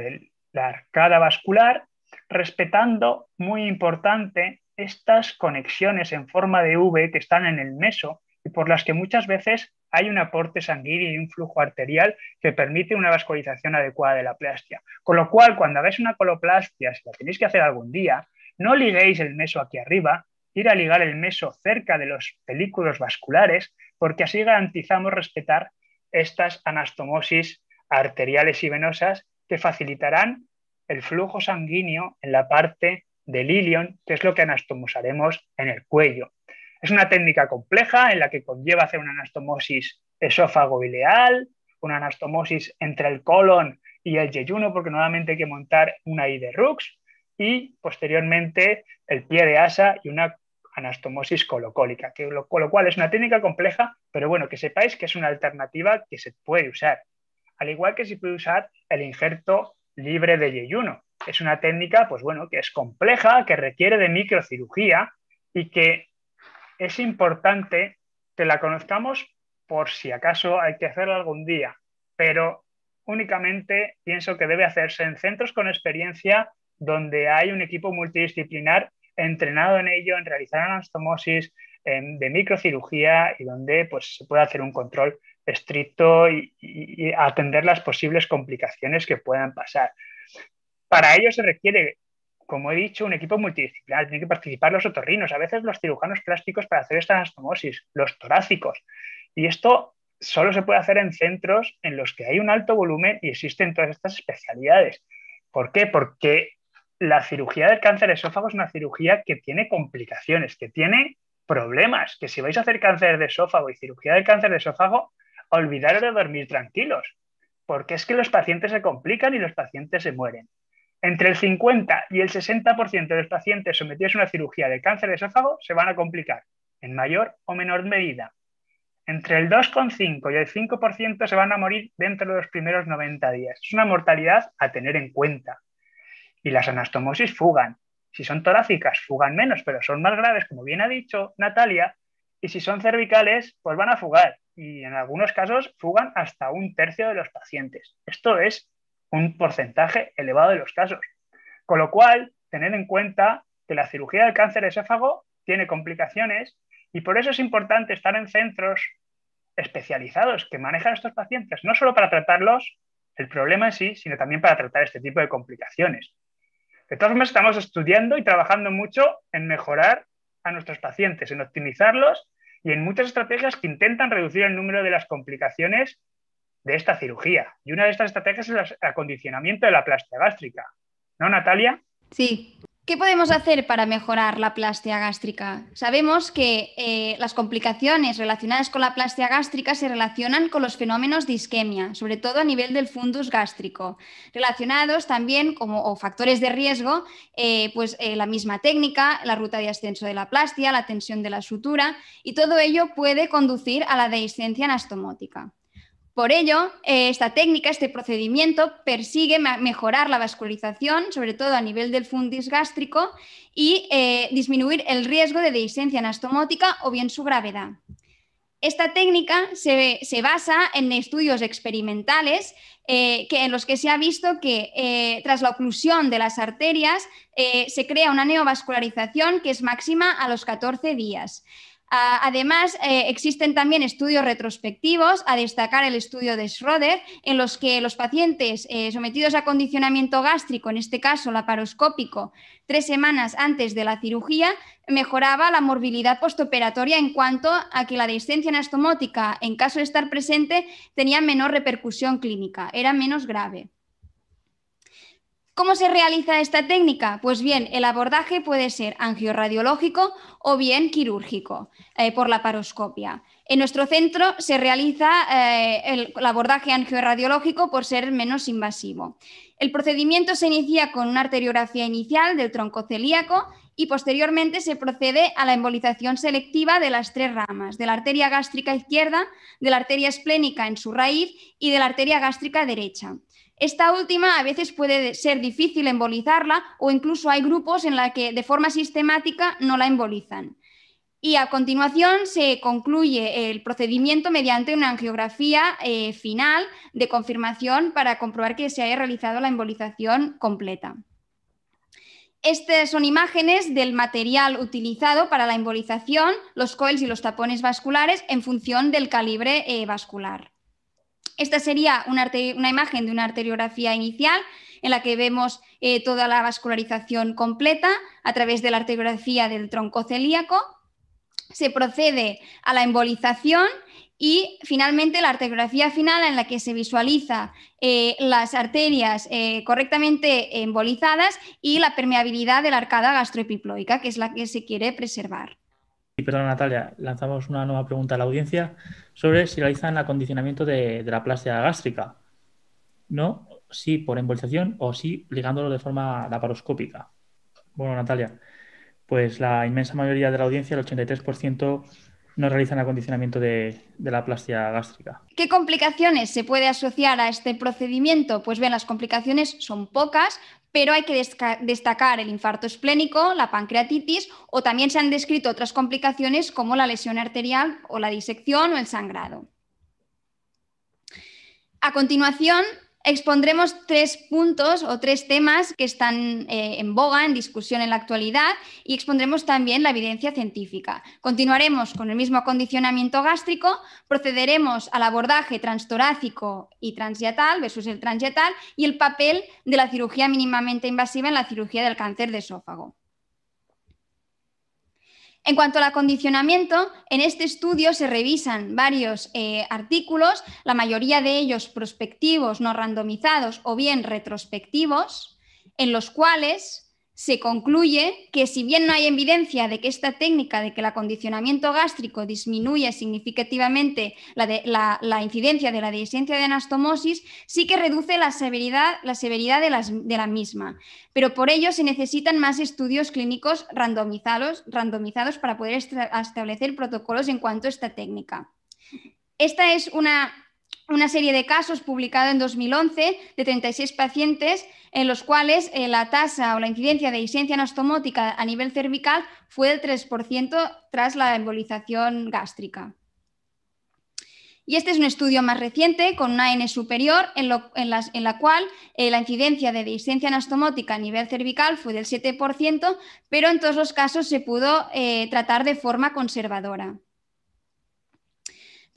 la arcada vascular, respetando, muy importante, estas conexiones en forma de V que están en el meso y por las que muchas veces hay un aporte sanguíneo y un flujo arterial que permite una vascularización adecuada de la plastia. Con lo cual, cuando hagáis una coloplastia, si la tenéis que hacer algún día, no liguéis el meso aquí arriba, ir a ligar el meso cerca de los películos vasculares, porque así garantizamos respetar estas anastomosis arteriales y venosas que facilitarán el flujo sanguíneo en la parte del ilion, que es lo que anastomosaremos en el cuello. Es una técnica compleja en la que conlleva hacer una anastomosis esófago-ileal, una anastomosis entre el colon y el yeyuno, porque nuevamente hay que montar una I de Rux, y posteriormente el pie de asa y una anastomosis colocólica, que lo, con lo cual es una técnica compleja, pero bueno, que sepáis que es una alternativa que se puede usar. Al igual que se puede usar el injerto libre de yeyuno. Es una técnica, pues bueno, que es compleja, que requiere de microcirugía y que es importante que la conozcamos por si acaso hay que hacerla algún día, pero únicamente pienso que debe hacerse en centros con experiencia donde hay un equipo multidisciplinar entrenado en ello, en realizar anastomosis, de microcirugía y donde pues, se pueda hacer un control estricto y atender las posibles complicaciones que puedan pasar. Para ello se requiere como he dicho, un equipo multidisciplinar. Tienen que participar los otorrinos, a veces los cirujanos plásticos para hacer esta anastomosis, los torácicos. Y esto solo se puede hacer en centros en los que hay un alto volumen y existen todas estas especialidades. ¿Por qué? Porque la cirugía del cáncer de esófago es una cirugía que tiene complicaciones, que tiene problemas, que si vais a hacer cáncer de esófago y cirugía del cáncer de esófago, olvidaros de dormir tranquilos, porque es que los pacientes se complican y los pacientes se mueren. Entre el 50 y el 60% de los pacientes sometidos a una cirugía de cáncer de esófago se van a complicar, en mayor o menor medida. Entre el 2,5 y el 5% se van a morir dentro de los primeros 90 días. Es una mortalidad a tener en cuenta. Y las anastomosis fugan. Si son torácicas, fugan menos, pero son más graves, como bien ha dicho Natalia. Y si son cervicales, pues van a fugar. Y en algunos casos fugan hasta un tercio de los pacientes. Esto es un porcentaje elevado de los casos. Con lo cual, tener en cuenta que la cirugía del cáncer de esófago tiene complicaciones y por eso es importante estar en centros especializados que manejan a estos pacientes, no solo para tratarlos el problema en sí, sino también para tratar este tipo de complicaciones. De todas formas, estamos estudiando y trabajando mucho en mejorar a nuestros pacientes, en optimizarlos y en muchas estrategias que intentan reducir el número de las complicaciones de esta cirugía. Y una de estas estrategias es el acondicionamiento de la plastia gástrica. ¿No, Natalia? Sí. ¿Qué podemos hacer para mejorar la plastia gástrica? Sabemos que eh, las complicaciones relacionadas con la plastia gástrica se relacionan con los fenómenos de isquemia, sobre todo a nivel del fundus gástrico, relacionados también como factores de riesgo, eh, pues eh, la misma técnica, la ruta de ascenso de la plastia, la tensión de la sutura y todo ello puede conducir a la dehiscencia anastomótica. Por ello, eh, esta técnica, este procedimiento, persigue mejorar la vascularización, sobre todo a nivel del fundis gástrico, y eh, disminuir el riesgo de dehiscencia anastomótica o bien su gravedad. Esta técnica se, basa en estudios experimentales eh, que, en los que se ha visto que tras la oclusión de las arterias se crea una neovascularización que es máxima a los 14 días. Ah, además, eh, existen también estudios retrospectivos, a destacar el estudio de Schroeder, en los que los pacientes eh, sometidos a condicionamiento gástrico, en este caso laparoscópico, tres semanas antes de la cirugía, mejoraba la morbilidad postoperatoria en cuanto a que la distensión anastomótica, en caso de estar presente, tenía menor repercusión clínica, era menos grave. ¿Cómo se realiza esta técnica? Pues bien, el abordaje puede ser angiorradiológico o bien quirúrgico eh, por la paroscopia. En nuestro centro se realiza eh, el, el, abordaje angiorradiológico por ser menos invasivo. El procedimiento se inicia con una arteriografía inicial del tronco celíaco y posteriormente se procede a la embolización selectiva de las tres ramas, de la arteria gástrica izquierda, de la arteria esplénica en su raíz y de la arteria gástrica derecha. Esta última a veces puede ser difícil embolizarla o incluso hay grupos en la que de forma sistemática no la embolizan. Y a continuación se concluye el procedimiento mediante una angiografía eh, final de confirmación para comprobar que se haya realizado la embolización completa. Estas son imágenes del material utilizado para la embolización, los coils y los tapones vasculares en función del calibre eh, vascular. Esta sería una, imagen de una arteriografía inicial en la que vemos eh, toda la vascularización completa a través de la arteriografía del tronco celíaco. Se procede a la embolización y finalmente la arteriografía final en la que se visualiza eh, las arterias eh, correctamente embolizadas y la permeabilidad de la arcada gastroepiploica, que es la que se quiere preservar. Y perdón, Natalia, lanzamos una nueva pregunta a la audiencia sobre si realizan acondicionamiento de, de la plástica gástrica. No, sí por embolización o sí ligándolo de forma laparoscópica. Bueno, Natalia, pues la inmensa mayoría de la audiencia, el 83%, no realizan acondicionamiento de, la plastia gástrica. ¿Qué complicaciones se puede asociar a este procedimiento? Pues bien, las complicaciones son pocas, pero hay que destacar el infarto esplénico, la pancreatitis o también se han descrito otras complicaciones como la lesión arterial o la disección o el sangrado. A continuación, Expondremos tres puntos o tres temas que están eh, en boga, en discusión en la actualidad, y expondremos también la evidencia científica. Continuaremos con el mismo acondicionamiento gástrico, procederemos al abordaje transtorácico y transyatal versus el transyatal y el papel de la cirugía mínimamente invasiva en la cirugía del cáncer de esófago. En cuanto al acondicionamiento, en este estudio se revisan varios eh, artículos, la mayoría de ellos prospectivos, no randomizados o bien retrospectivos, en los cuales se concluye que si bien no hay evidencia de que esta técnica de que el acondicionamiento gástrico disminuye significativamente la, incidencia de la dehiscencia de anastomosis, sí que reduce la severidad, de, la misma. Pero por ello se necesitan más estudios clínicos randomizados, randomizados para poder establecer protocolos en cuanto a esta técnica. Esta es una una serie de casos publicado en 2011 de 36 pacientes en los cuales eh, la tasa o la incidencia de disencia anastomótica a nivel cervical fue del 3% tras la embolización gástrica. Y este es un estudio más reciente con una N superior en, la cual eh, la incidencia de disencia anastomótica a nivel cervical fue del 7%, pero en todos los casos se pudo eh, tratar de forma conservadora.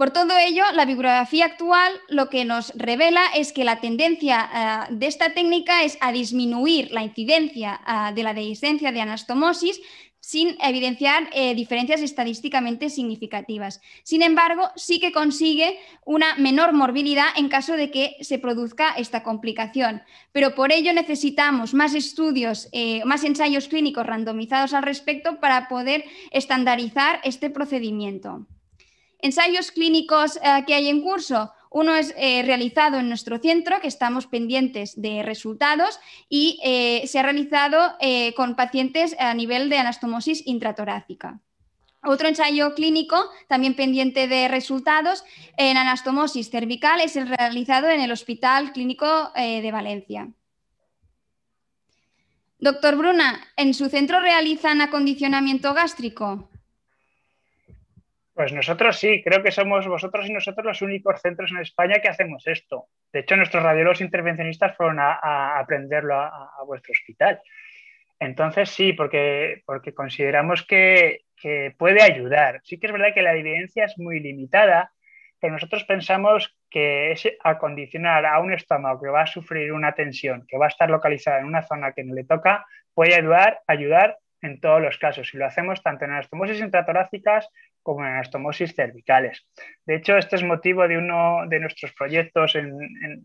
Por todo ello, la bibliografía actual lo que nos revela es que la tendencia eh, de esta técnica es a disminuir la incidencia eh, de la dehiscencia de anastomosis sin evidenciar eh, diferencias estadísticamente significativas. Sin embargo, sí que consigue una menor morbilidad en caso de que se produzca esta complicación. Pero por ello necesitamos más estudios, más ensayos clínicos randomizados al respecto para poder estandarizar este procedimiento. Ensayos clínicos eh, que hay en curso. Uno es eh, realizado en nuestro centro, que estamos pendientes de resultados, y eh, se ha realizado con pacientes a nivel de anastomosis intratorácica. Otro ensayo clínico, también pendiente de resultados, en anastomosis cervical es el realizado en el Hospital Clínico de Valencia. Doctor Bruna, ¿en su centro realizan acondicionamiento gástrico? Pues nosotros sí, creo que somos vosotros y nosotros los únicos centros en España que hacemos esto. De hecho, nuestros radiólogos intervencionistas fueron a, aprenderlo a, vuestro hospital. Entonces sí, porque, porque consideramos que, puede ayudar. Sí que es verdad que la evidencia es muy limitada, pero nosotros pensamos que es acondicionar a un estómago que va a sufrir una tensión, que va a estar localizada en una zona que no le toca, puede ayudar, ayudar en todos los casos y lo hacemos tanto en anastomosis intratorácicas como en anastomosis cervicales. De hecho, este es motivo de uno de nuestros proyectos en,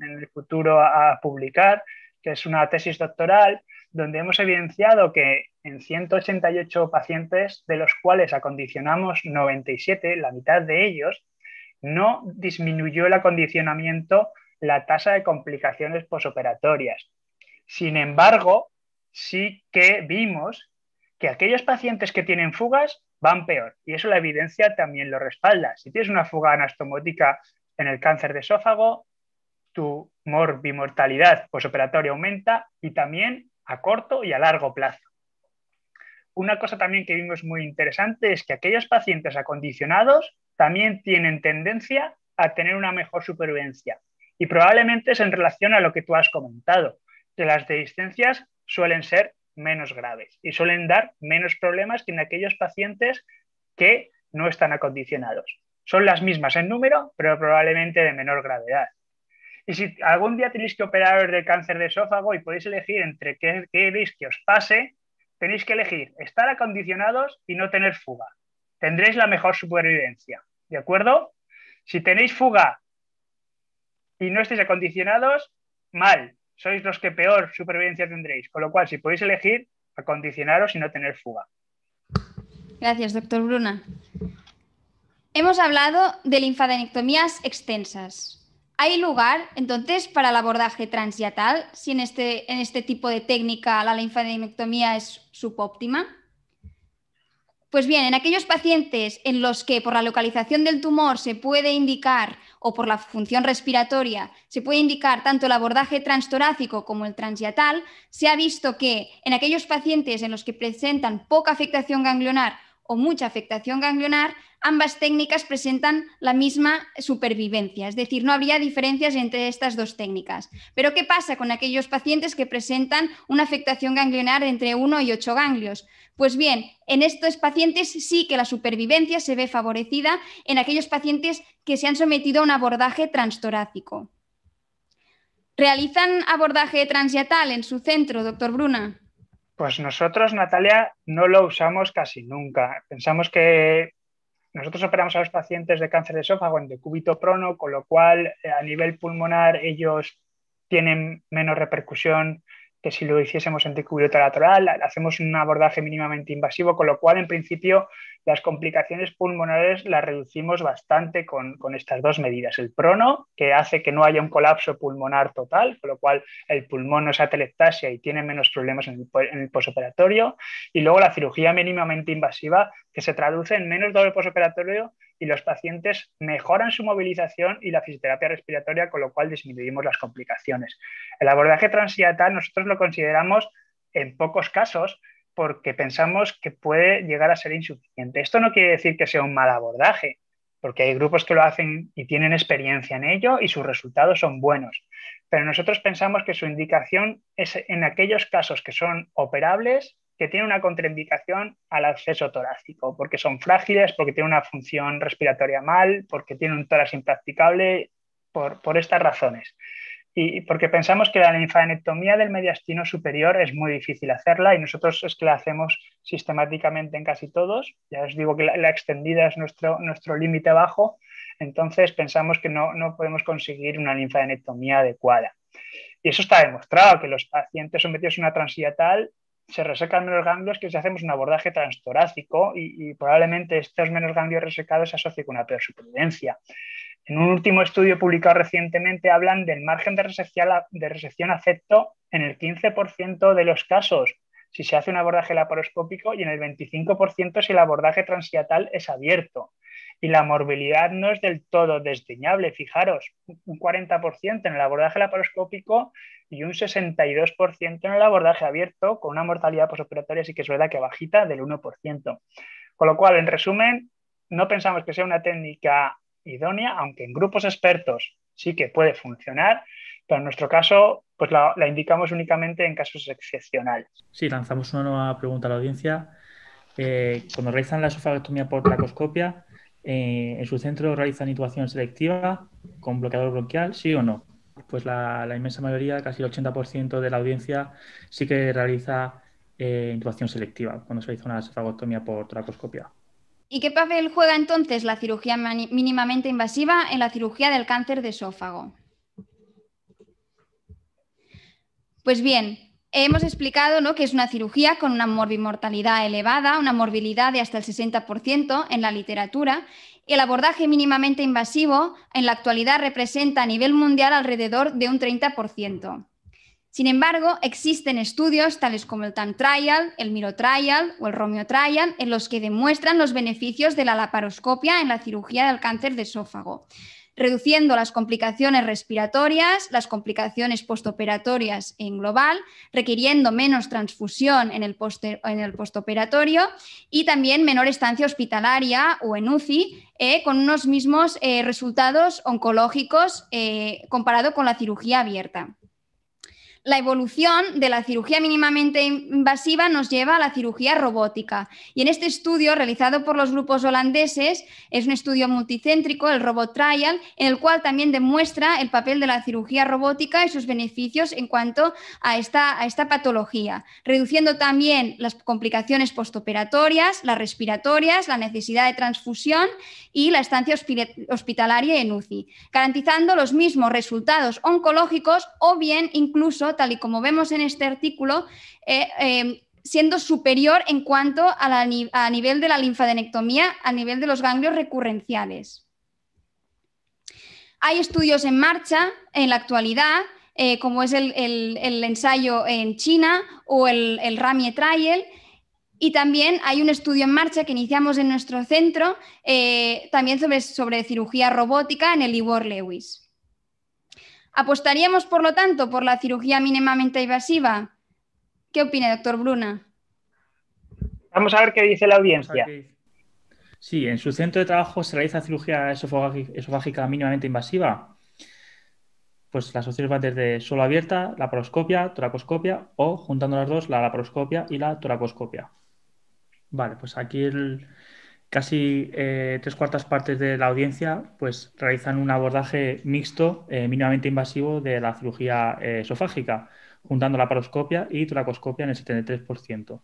el futuro a publicar, que es una tesis doctoral donde hemos evidenciado que en 188 pacientes, de los cuales acondicionamos 97, la mitad de ellos, no disminuyó el acondicionamiento la tasa de complicaciones posoperatorias. Sin embargo, sí que vimos que aquellos pacientes que tienen fugas van peor. Y eso la evidencia también lo respalda. Si tienes una fuga anastomótica en el cáncer de esófago, tu morbimortalidad posoperatoria aumenta y también a corto y a largo plazo. Una cosa también que vimos muy interesante es que aquellos pacientes acondicionados también tienen tendencia a tener una mejor supervivencia. Y probablemente es en relación a lo que tú has comentado, que las resistencias suelen ser menos graves y suelen dar menos problemas que en aquellos pacientes que no están acondicionados. Son las mismas en número, pero probablemente de menor gravedad. Y si algún día tenéis que operaros de cáncer de esófago y podéis elegir entre qué queréis que os pase, tenéis que elegir estar acondicionados y no tener fuga. Tendréis la mejor supervivencia, ¿de acuerdo? Si tenéis fuga y no estáis acondicionados, mal, sois los que peor supervivencia tendréis. Con lo cual, si podéis elegir, acondicionaros y no tener fuga. Gracias, doctor Bruna. Hemos hablado de linfadenectomías extensas. ¿Hay lugar entonces para el abordaje transiatal si en este, en este tipo de técnica la linfadenectomía es subóptima? Pues bien, en aquellos pacientes en los que por la localización del tumor se puede indicar o por la función respiratoria se puede indicar tanto el abordaje transtorácico como el transiatal, se ha visto que en aquellos pacientes en los que presentan poca afectación ganglionar o mucha afectación ganglionar, ambas técnicas presentan la misma supervivencia, es decir, no habría diferencias entre estas dos técnicas. Pero ¿qué pasa con aquellos pacientes que presentan una afectación ganglionar entre 1 y 8 ganglios? Pues bien, en estos pacientes sí que la supervivencia se ve favorecida en aquellos pacientes que se han sometido a un abordaje transtorácico. ¿Realizan abordaje transiatal en su centro, doctor Bruna? Pues nosotros, Natalia, no lo usamos casi nunca. Pensamos que nosotros operamos a los pacientes de cáncer de esófago en decúbito prono, con lo cual eh, a nivel pulmonar ellos tienen menos repercusión que si lo hiciésemos en decúbito lateral. Hacemos un abordaje mínimamente invasivo, con lo cual en principio las complicaciones pulmonares las reducimos bastante con, estas dos medidas. El prono, que hace que no haya un colapso pulmonar total, con lo cual el pulmón no se atelectasia y tiene menos problemas en el, posoperatorio. Y luego la cirugía mínimamente invasiva, que se traduce en menos dolor posoperatorio y los pacientes mejoran su movilización y la fisioterapia respiratoria, con lo cual disminuimos las complicaciones. El abordaje transiatal nosotros lo consideramos en pocos casos porque pensamos que puede llegar a ser insuficiente. Esto no quiere decir que sea un mal abordaje, porque hay grupos que lo hacen y tienen experiencia en ello y sus resultados son buenos. Pero nosotros pensamos que su indicación es en aquellos casos que son operables, que tienen una contraindicación al acceso torácico, porque son frágiles, porque tienen una función respiratoria mal, porque tienen un tórax impracticable, por, por estas razones y porque pensamos que la linfadenectomía del mediastino superior es muy difícil hacerla y nosotros es que la hacemos sistemáticamente en casi todos. Ya os digo que la, extendida es nuestro, límite bajo, entonces pensamos que no, no podemos conseguir una linfadenectomía adecuada. Y eso está demostrado, que los pacientes sometidos a una transiatal se resecan menos ganglios que si hacemos un abordaje transtorácico y, y probablemente estos menos ganglios resecados se asocien con una peor supervivencia. En un último estudio publicado recientemente hablan del margen de resección de en el 15% de los casos si se hace un abordaje laparoscópico y en el 25% si el abordaje transiatal es abierto. Y la morbilidad no es del todo desdeñable, fijaros, un 40% en el abordaje laparoscópico y un 62% en el abordaje abierto, con una mortalidad postoperatoria sí que es verdad que bajita del 1%. Con lo cual, en resumen, no pensamos que sea una técnica idónea, aunque en grupos expertos sí que puede funcionar, pero en nuestro caso pues la, indicamos únicamente en casos excepcionales. Sí, lanzamos una nueva pregunta a la audiencia. Eh, cuando realizan la esofagotomía por tracoscopia, eh, ¿en su centro realizan intubación selectiva con bloqueador bloqueal, sí o no? Pues la, inmensa mayoría, casi el 80% de la audiencia, sí que realiza eh, intubación selectiva cuando se realiza una esofagotomía por tracoscopia. ¿Y qué papel juega entonces la cirugía mínimamente invasiva en la cirugía del cáncer de esófago? Pues bien, hemos explicado lo que es una cirugía con una morbimortalidad elevada, una morbilidad de hasta el 60% en la literatura, y el abordaje mínimamente invasivo en la actualidad representa a nivel mundial alrededor de un 30%. Sin embargo, existen estudios tales como el TAM Trial, el Miro Trial o el Romeo Trial en los que demuestran los beneficios de la laparoscopia en la cirugía del cáncer de esófago, reduciendo las complicaciones respiratorias, las complicaciones postoperatorias en global, requiriendo menos transfusión en el, postoperatorio y también menor estancia hospitalaria o en UCI, eh, con unos mismos eh, resultados oncológicos eh, comparado con la cirugía abierta la evolución de la cirugía mínimamente invasiva nos lleva a la cirugía robótica. Y en este estudio, realizado por los grupos holandeses, es un estudio multicéntrico, el Robot Trial, en el cual también demuestra el papel de la cirugía robótica y sus beneficios en cuanto a esta, a esta patología, reduciendo también las complicaciones postoperatorias, las respiratorias, la necesidad de transfusión y la estancia hospitalaria en UCI, garantizando los mismos resultados oncológicos o bien incluso tal y como vemos en este artículo, eh, em, siendo superior en cuanto a, nivel de la linfadenectomía, a nivel de los ganglios recurrenciales. Hay estudios en marcha en la actualidad eh, como es el, ensayo en China o el, el Ramie Trial. Y también hay un estudio en marcha que iniciamos en nuestro centro, eh, también sobre, sobre cirugía robótica en el Ivor Lewis. ¿Apostaríamos, por lo tanto, por la cirugía mínimamente invasiva? ¿Qué opina, doctor Bruna? Vamos a ver qué dice la audiencia. Sí, en su centro de trabajo se realiza cirugía esofágica mínimamente invasiva. Pues las opciones van desde solo abierta, laparoscopia, toracoscopia o, juntando las dos, la laparoscopia y la toracoscopia. Vale, pues aquí el, casi eh, tres cuartas partes de la audiencia pues realizan un abordaje mixto eh, mínimamente invasivo de la cirugía eh, esofágica, juntando la paroscopia y toracoscopia en el 73%.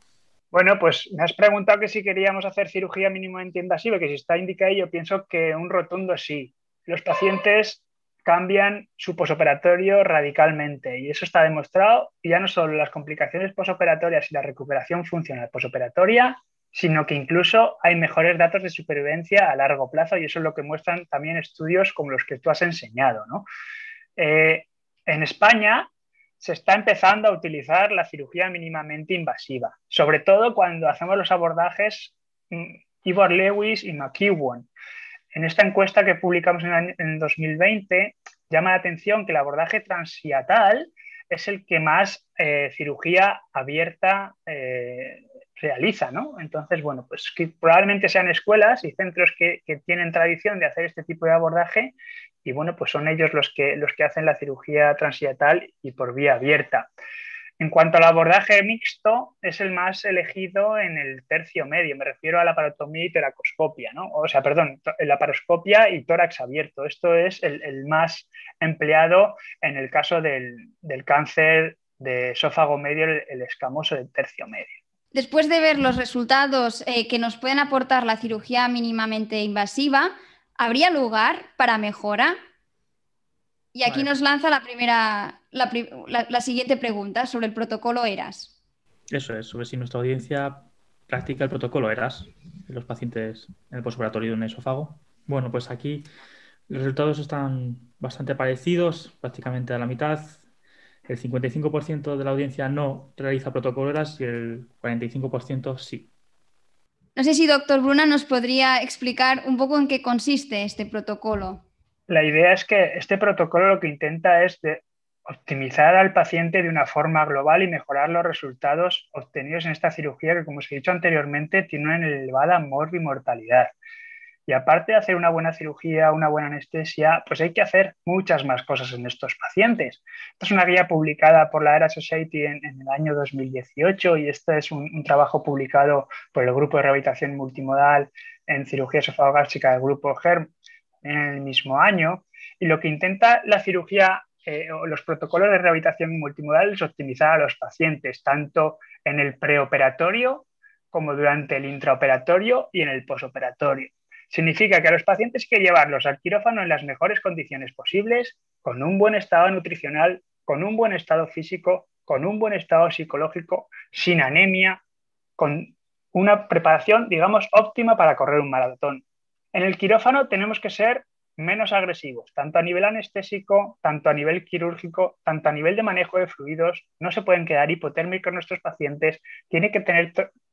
Bueno, pues me has preguntado que si queríamos hacer cirugía mínimamente invasiva, que si está indicada, yo pienso que un rotundo sí. Los pacientes cambian su posoperatorio radicalmente y eso está demostrado, y ya no solo las complicaciones posoperatorias y la recuperación funcional posoperatoria, sino que incluso hay mejores datos de supervivencia a largo plazo y eso es lo que muestran también estudios como los que tú has enseñado. ¿no? Eh, en España se está empezando a utilizar la cirugía mínimamente invasiva, sobre todo cuando hacemos los abordajes mm, Ivor Lewis y McEwan. En esta encuesta que publicamos en, 2020, llama la atención que el abordaje transiatal es el que más eh, cirugía abierta eh, realiza, ¿no? Entonces, bueno, pues que probablemente sean escuelas y centros que, tienen tradición de hacer este tipo de abordaje y, bueno, pues son ellos los que, los que hacen la cirugía transiatal y por vía abierta. En cuanto al abordaje mixto, es el más elegido en el tercio medio, me refiero a la parotomía y toracoscopia, ¿no? O sea, perdón, eh, la paroscopia y tórax abierto. Esto es el, más empleado en el caso del, cáncer de esófago medio, el escamoso del tercio medio. Después de ver los resultados eh, que nos pueden aportar la cirugía mínimamente invasiva, ¿habría lugar para mejora? Y aquí nos lanza la primera, la, siguiente pregunta sobre el protocolo ERAS. Eso es, sobre si nuestra audiencia practica el protocolo ERAS en los pacientes en el posoperatorio de un esófago. Bueno, pues aquí los resultados están bastante parecidos, prácticamente a la mitad, el 55% de la audiencia no realiza protocolos y el 45% sí. No sé si doctor Bruna nos podría explicar un poco en qué consiste este protocolo. La idea es que este protocolo lo que intenta es optimizar al paciente de una forma global y mejorar los resultados obtenidos en esta cirugía que, como os he dicho anteriormente, tiene una elevada morbimortalidad. mortalidad y aparte de hacer una buena cirugía, una buena anestesia, pues hay que hacer muchas más cosas en estos pacientes. Esta es una guía publicada por la ERA Society en, el año 2018 y este es un, trabajo publicado por el Grupo de Rehabilitación Multimodal en Cirugía Esofagogástrica del Grupo GERM en el mismo año. Y lo que intenta la cirugía eh, o los protocolos de rehabilitación multimodal es optimizar a los pacientes, tanto en el preoperatorio como durante el intraoperatorio y en el posoperatorio. Significa que a los pacientes hay que llevarlos al quirófano en las mejores condiciones posibles, con un buen estado nutricional, con un buen estado físico, con un buen estado psicológico, sin anemia, con una preparación, digamos, óptima para correr un maratón. En el quirófano tenemos que ser menos agresivos, tanto a nivel anestésico, tanto a nivel quirúrgico, tanto a nivel de manejo de fluidos. No se pueden quedar hipotérmicos nuestros pacientes. Tiene que tener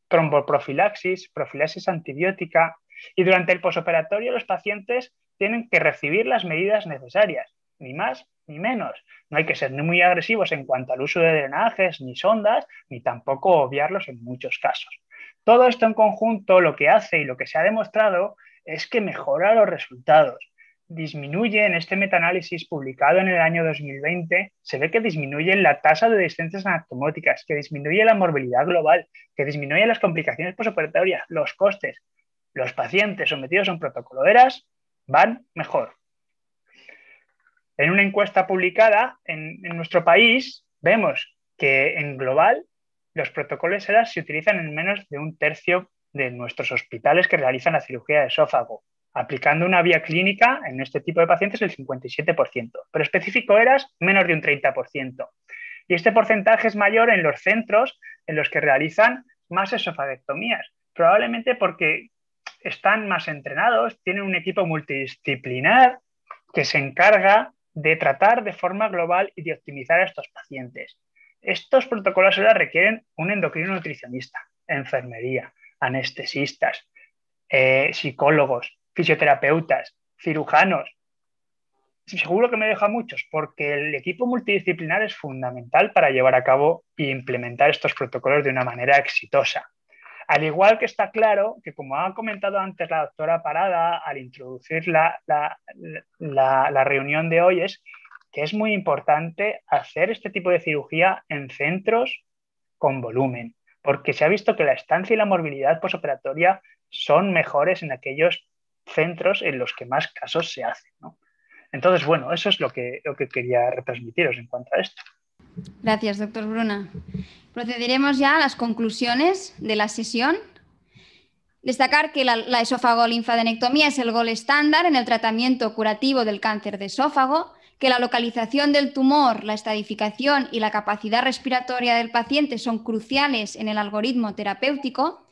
tromboprofilaxis, profilaxis antibiótica, y durante el posoperatorio los pacientes tienen que recibir las medidas necesarias, ni más ni menos. No hay que ser muy agresivos en cuanto al uso de drenajes, ni sondas, ni tampoco obviarlos en muchos casos. Todo esto en conjunto lo que hace y lo que se ha demostrado es que mejora los resultados. Disminuye en este metaanálisis publicado en el año 2020, se ve que disminuye la tasa de distancias anatomóticas, que disminuye la morbilidad global, que disminuye las complicaciones posoperatorias, los costes, los pacientes sometidos a un protocolo ERAS van mejor. En una encuesta publicada en, nuestro país, vemos que en global los protocolos ERAS se utilizan en menos de un tercio de nuestros hospitales que realizan la cirugía de esófago, aplicando una vía clínica en este tipo de pacientes el 57%, pero específico ERAS menos de un 30%. Y este porcentaje es mayor en los centros en los que realizan más esofagectomías, probablemente porque están más entrenados, tienen un equipo multidisciplinar que se encarga de tratar de forma global y de optimizar a estos pacientes. Estos protocolos ahora requieren un endocrino nutricionista, enfermería, anestesistas, eh, psicólogos, fisioterapeutas, cirujanos. Seguro que me deja muchos, porque el equipo multidisciplinar es fundamental para llevar a cabo e implementar estos protocolos de una manera exitosa. Al igual que está claro que, como ha comentado antes la doctora Parada al introducir la, reunión de hoy, es que es muy importante hacer este tipo de cirugía en centros con volumen, porque se ha visto que la estancia y la morbilidad posoperatoria son mejores en aquellos centros en los que más casos se hacen. Entonces, bueno, eso es lo que, lo que quería retransmitiros en cuanto a esto. Gracias, doctor Bruna. Procederemos ya a las conclusiones de la sesión. Destacar que la, la linfadenectomía es el gol estándar en el tratamiento curativo del cáncer de esófago, que la localización del tumor, la estadificación y la capacidad respiratoria del paciente son cruciales en el algoritmo terapéutico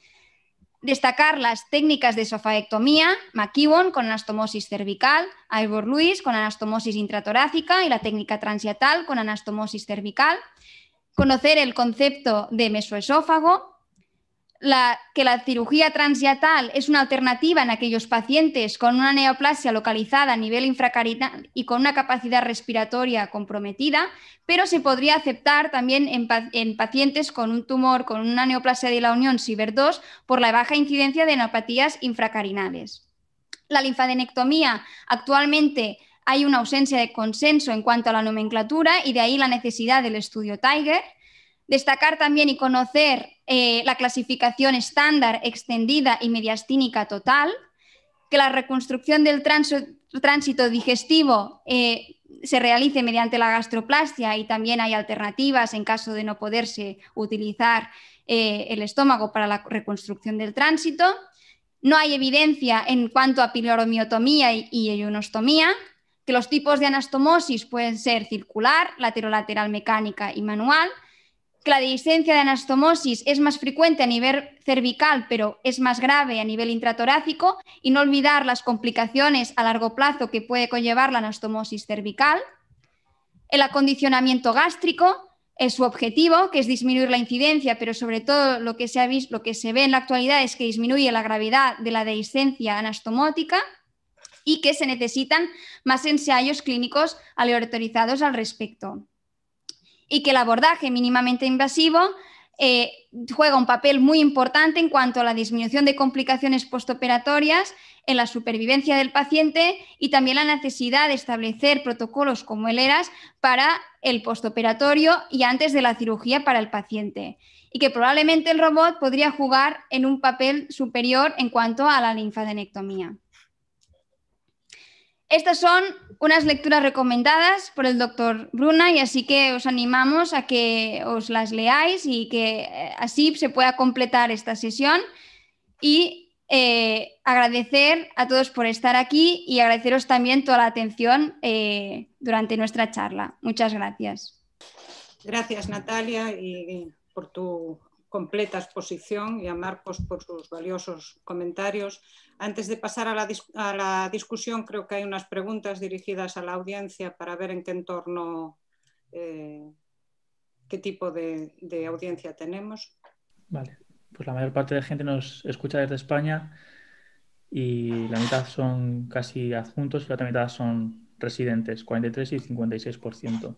Destacar las técnicas de sofaectomía, McKeewon con anastomosis cervical, Ivor luis con anastomosis intratorácica y la técnica transiatal con anastomosis cervical. Conocer el concepto de mesoesófago, la, que la cirugía transiatal es una alternativa en aquellos pacientes con una neoplasia localizada a nivel infracarinal y con una capacidad respiratoria comprometida, pero se podría aceptar también en, pacientes con un tumor con una neoplasia de la unión CIBER2 por la baja incidencia de neopatías infracarinales. La linfadenectomía actualmente hay una ausencia de consenso en cuanto a la nomenclatura y de ahí la necesidad del estudio Tiger. Destacar también y conocer eh, la clasificación estándar, extendida y mediastínica total, que la reconstrucción del tránsito digestivo eh, se realice mediante la gastroplastia y también hay alternativas en caso de no poderse utilizar eh, el estómago para la reconstrucción del tránsito. No hay evidencia en cuanto a piloromiotomía y, y que los tipos de anastomosis pueden ser circular, laterolateral mecánica y manual, la dehiscencia de anastomosis es más frecuente a nivel cervical, pero es más grave a nivel intratorácico, y no olvidar las complicaciones a largo plazo que puede conllevar la anastomosis cervical. El acondicionamiento gástrico es su objetivo, que es disminuir la incidencia, pero sobre todo lo que se, lo que se ve en la actualidad es que disminuye la gravedad de la dehiscencia anastomótica y que se necesitan más ensayos clínicos aleatorizados al respecto y que el abordaje mínimamente invasivo eh, juega un papel muy importante en cuanto a la disminución de complicaciones postoperatorias, en la supervivencia del paciente y también la necesidad de establecer protocolos como el ERAS para el postoperatorio y antes de la cirugía para el paciente. Y que probablemente el robot podría jugar en un papel superior en cuanto a la linfadenectomía. Estas son unas lecturas recomendadas por el doctor Bruna y así que os animamos a que os las leáis y que eh, así se pueda completar esta sesión y eh, agradecer a todos por estar aquí y agradeceros también toda la atención eh, durante nuestra charla. Muchas gracias. Gracias Natalia y por tu completa exposición y a Marcos por sus valiosos comentarios. Antes de pasar a la, a la discusión, creo que hay unas preguntas dirigidas a la audiencia para ver en qué entorno, eh, qué tipo de, audiencia tenemos. Vale, pues la mayor parte de gente nos escucha desde España y la mitad son casi adjuntos y la otra mitad son residentes, 43 y 56%.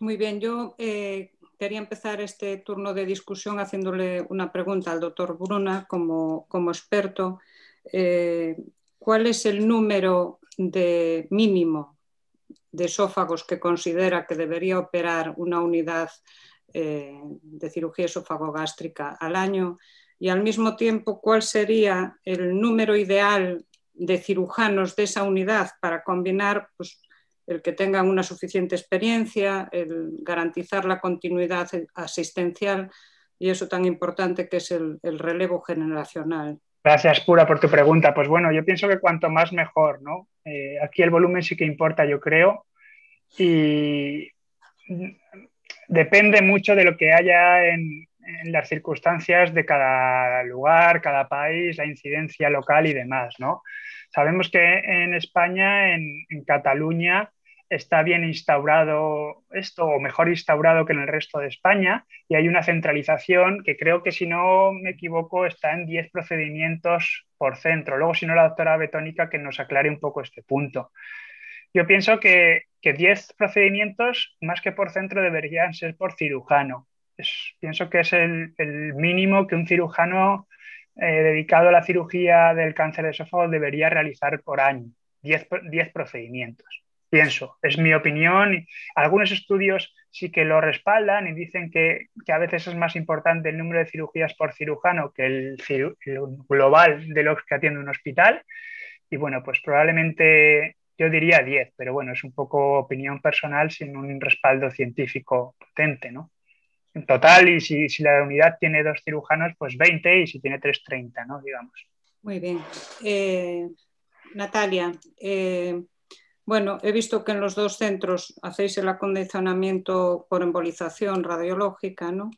Muy bien, yo eh, quería empezar este turno de discusión haciéndole una pregunta al doctor Bruna como, como experto. Eh, ¿Cuál es el número mínimo de esófagos que considera que debería operar una unidad eh, de cirugía esófago-gástrica al año? Y al mismo tiempo, ¿cuál sería el número ideal de cirujanos de esa unidad para combinar pues, el que tengan una suficiente experiencia, el garantizar la continuidad asistencial y eso tan importante que es el, relevo generacional. Gracias, Pura, por tu pregunta. Pues bueno, yo pienso que cuanto más mejor, ¿no? Eh, aquí el volumen sí que importa, yo creo, y depende mucho de lo que haya en, las circunstancias de cada lugar, cada país, la incidencia local y demás, ¿no? Sabemos que en España, en Cataluña, está bien instaurado esto, o mejor instaurado que en el resto de España, y hay una centralización que creo que, si no me equivoco, está en 10 procedimientos por centro. Luego, si no, la doctora Betónica que nos aclare un poco este punto. Yo pienso que, 10 procedimientos, más que por centro, deberían ser por cirujano. pienso que es el, mínimo que un cirujano eh, dedicado a la cirugía del cáncer de esófago debería realizar por año, 10 procedimientos pienso, es mi opinión. Algunos estudios sí que lo respaldan y dicen que, a veces es más importante el número de cirugías por cirujano que el, global de los que atiende un hospital. Y bueno, pues probablemente yo diría 10, pero bueno, es un poco opinión personal sin un respaldo científico potente, ¿no? En total, y si, si la unidad tiene dos cirujanos, pues 20, y si tiene tres, 30, ¿no? Digamos. Muy bien. Eh, Natalia, eh, bueno, he visto que en los dos centros hacéis el acondicionamiento por embolización radiológica, ¿no?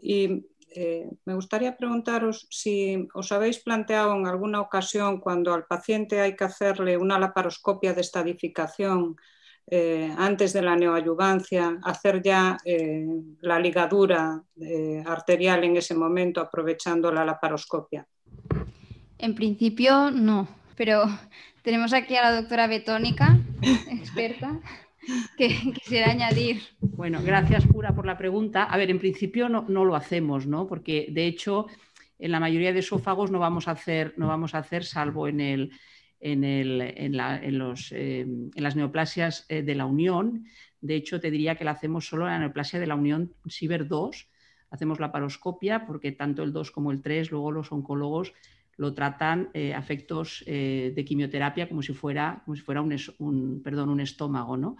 Y eh, me gustaría preguntaros si os habéis planteado en alguna ocasión cuando al paciente hay que hacerle una laparoscopia de estadificación eh, antes de la neoayuvancia, hacer ya eh, la ligadura arterial en ese momento aprovechando la laparoscopia. En principio no, pero tenemos aquí a la doctora Betónica, experta, que quisiera añadir. Bueno, gracias, Pura, por la pregunta. A ver, en principio no, lo hacemos, ¿no? Porque de hecho, en la mayoría de esófagos no vamos a hacer, no vamos a hacer salvo en el. En, eh, las neoplasias eh, de la unión. De hecho, te diría que la hacemos solo en la neoplasia de la unión ciber 2. Hacemos la paroscopia porque tanto el 2 como el 3, luego los oncólogos lo tratan eh, afectos eh, de quimioterapia como si fuera, si fuera un, perdón, un estómago. ¿no?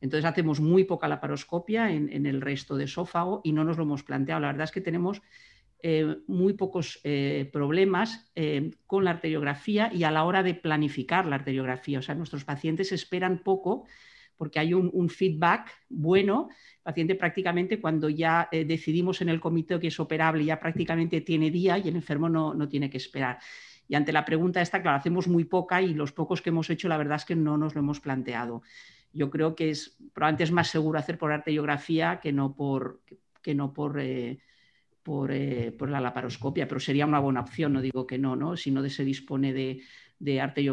Entonces hacemos muy poca laparoscopia en, el resto de esófago y no nos lo hemos planteado. La verdad es que tenemos eh, muy pocos problemas con la arteriografía y a la hora de planificar la arteriografía. O sea, nuestros pacientes esperan poco porque hay un, feedback bueno. El paciente prácticamente cuando ya eh, decidimos en el comité que es operable, ya prácticamente tiene día y el enfermo no, no tiene que esperar. Y ante la pregunta esta, claro, hacemos muy poca y los pocos que hemos hecho, la verdad es que no nos lo hemos planteado. Yo creo que es, probablemente es más seguro hacer por arteriografía que no por, que no por, eh, eh, la laparoscopia, pero sería una buena opción, no digo que no, ¿no? si no se dispone de, de arte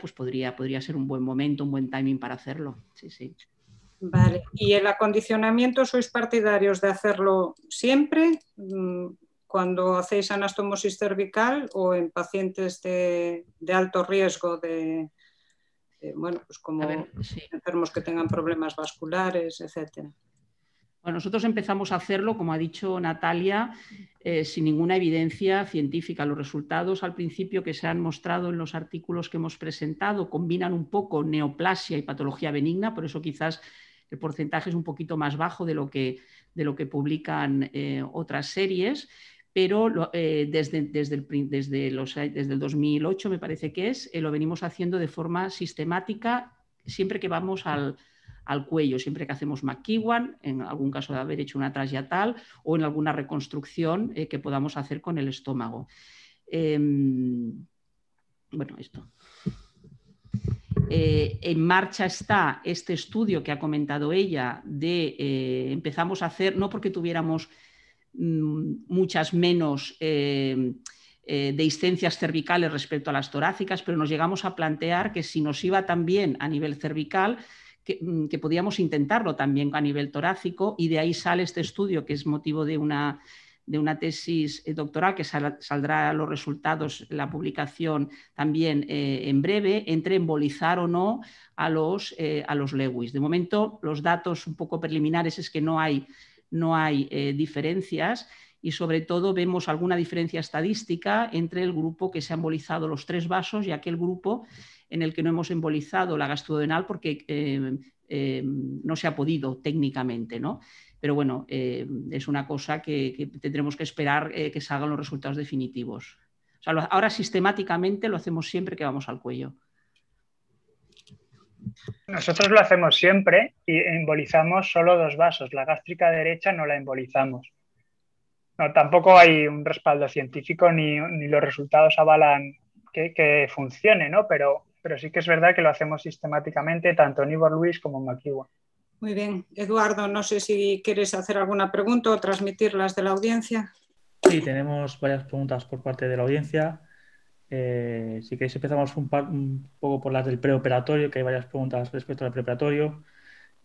pues podría, podría ser un buen momento, un buen timing para hacerlo. Sí, sí. Vale, ¿y el acondicionamiento sois partidarios de hacerlo siempre mm, cuando hacéis anastomosis cervical o en pacientes de, alto riesgo de, bueno, pues como enfermos que tengan problemas vasculares, etcétera? Bueno, nosotros empezamos a hacerlo, como ha dicho Natalia, eh, sin ninguna evidencia científica. Los resultados al principio que se han mostrado en los artículos que hemos presentado combinan un poco neoplasia y patología benigna, por eso quizás el porcentaje es un poquito más bajo de lo que, de lo que publican eh, otras series, pero eh, desde, desde, los, desde el 2008, me parece que es, lo venimos haciendo de forma sistemática siempre que vamos al al cuello, siempre que hacemos maquiwan, en algún caso de haber hecho una trasyatal o en alguna reconstrucción eh, que podamos hacer con el estómago. Em, bueno, esto. Eh, en marcha está este estudio que ha comentado ella de eh, empezamos a hacer, no porque tuviéramos mm, muchas menos eh, cervicales respecto a las torácicas, pero nos llegamos a plantear que si nos iba también a nivel cervical, Mm, que, podíamos intentarlo también a nivel torácico y de ahí sale este estudio que es motivo de una, de una tesis eh, doctoral que saldrá los resultados, la publicación también eh, en breve, entre embolizar o no a los, eh, a los Lewis. De momento, los datos un poco preliminares es que no hay, no hay diferencias y sobre todo vemos alguna diferencia estadística entre el grupo que se ha embolizado los tres vasos y aquel grupo en el que no hemos embolizado la gastrodenal porque em, em, no se ha podido técnicamente, ¿no? Pero bueno, em, es una cosa que, tendremos que esperar eh, que salgan los resultados definitivos. ahora sistemáticamente lo hacemos siempre que vamos al cuello. Nosotros lo hacemos siempre y embolizamos solo dos vasos. La gástrica derecha no la embolizamos. No, tampoco hay un respaldo científico ni, los resultados avalan que, funcione, ¿no? Pero pero sí que es verdad que lo hacemos sistemáticamente tanto en Ivor Luis como en Maquiwa. Muy bien. Eduardo, no sé si quieres hacer alguna pregunta o transmitirlas de la audiencia. Sí, tenemos varias preguntas por parte de la audiencia. Eh, si queréis empezamos un, poco por las del preoperatorio, que hay varias preguntas respecto al preoperatorio.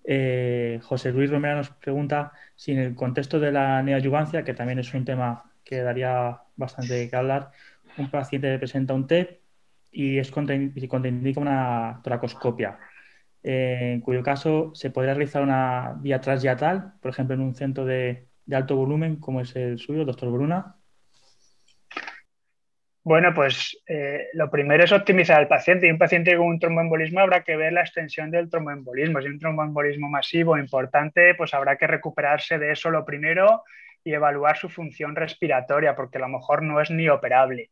Eh, José Luis Romero nos pregunta si en el contexto de la neoayuvancia, que también es un tema que daría bastante que hablar, un paciente presenta un TEP y es contraindica una tracoscopia eh, en cuyo caso se podría realizar una vía transiatal, por ejemplo, en un centro de, alto volumen como es el suyo, doctor Bruna. Bueno, pues eh, lo primero es optimizar al paciente. Y un paciente con un tromboembolismo habrá que ver la extensión del tromboembolismo. Si es un tromboembolismo masivo e importante, pues habrá que recuperarse de eso lo primero y evaluar su función respiratoria, porque a lo mejor no es ni operable.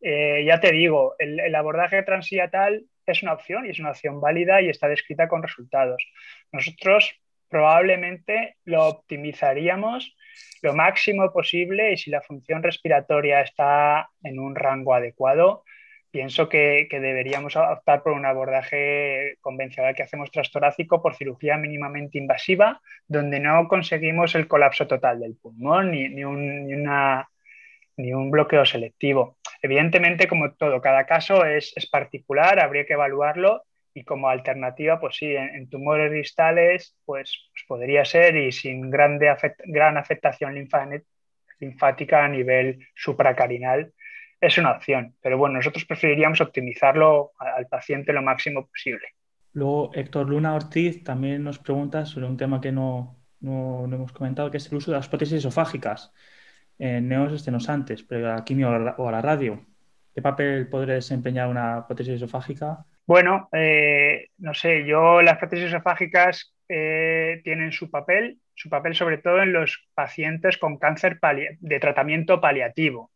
Eh, ya te digo, el, abordaje transiatal es una opción y es una opción válida y está descrita con resultados. Nosotros probablemente lo optimizaríamos lo máximo posible y si la función respiratoria está en un rango adecuado, pienso que, deberíamos optar por un abordaje convencional que hacemos trastorácico por cirugía mínimamente invasiva, donde no conseguimos el colapso total del pulmón ni, ni una ni un bloqueo selectivo. Evidentemente, como todo, cada caso es, particular, habría que evaluarlo y como alternativa, pues sí, en, tumores distales, pues, pues, podría ser y sin gran afectación linfática a nivel supracarinal es una opción. Pero bueno, nosotros preferiríamos optimizarlo al paciente lo máximo posible. Luego, Héctor Luna Ortiz también nos pregunta sobre un tema que no, no, no hemos comentado, que es el uso de las prótesis esofágicas. Neos, estenosantes, pero a la quimio o a la radio. ¿Qué papel podría desempeñar una prótesis esofágica? Bueno, eh, no sé, yo las prótesis esofágicas eh, tienen su papel, su papel sobre todo en los pacientes con cáncer de tratamiento paliativo.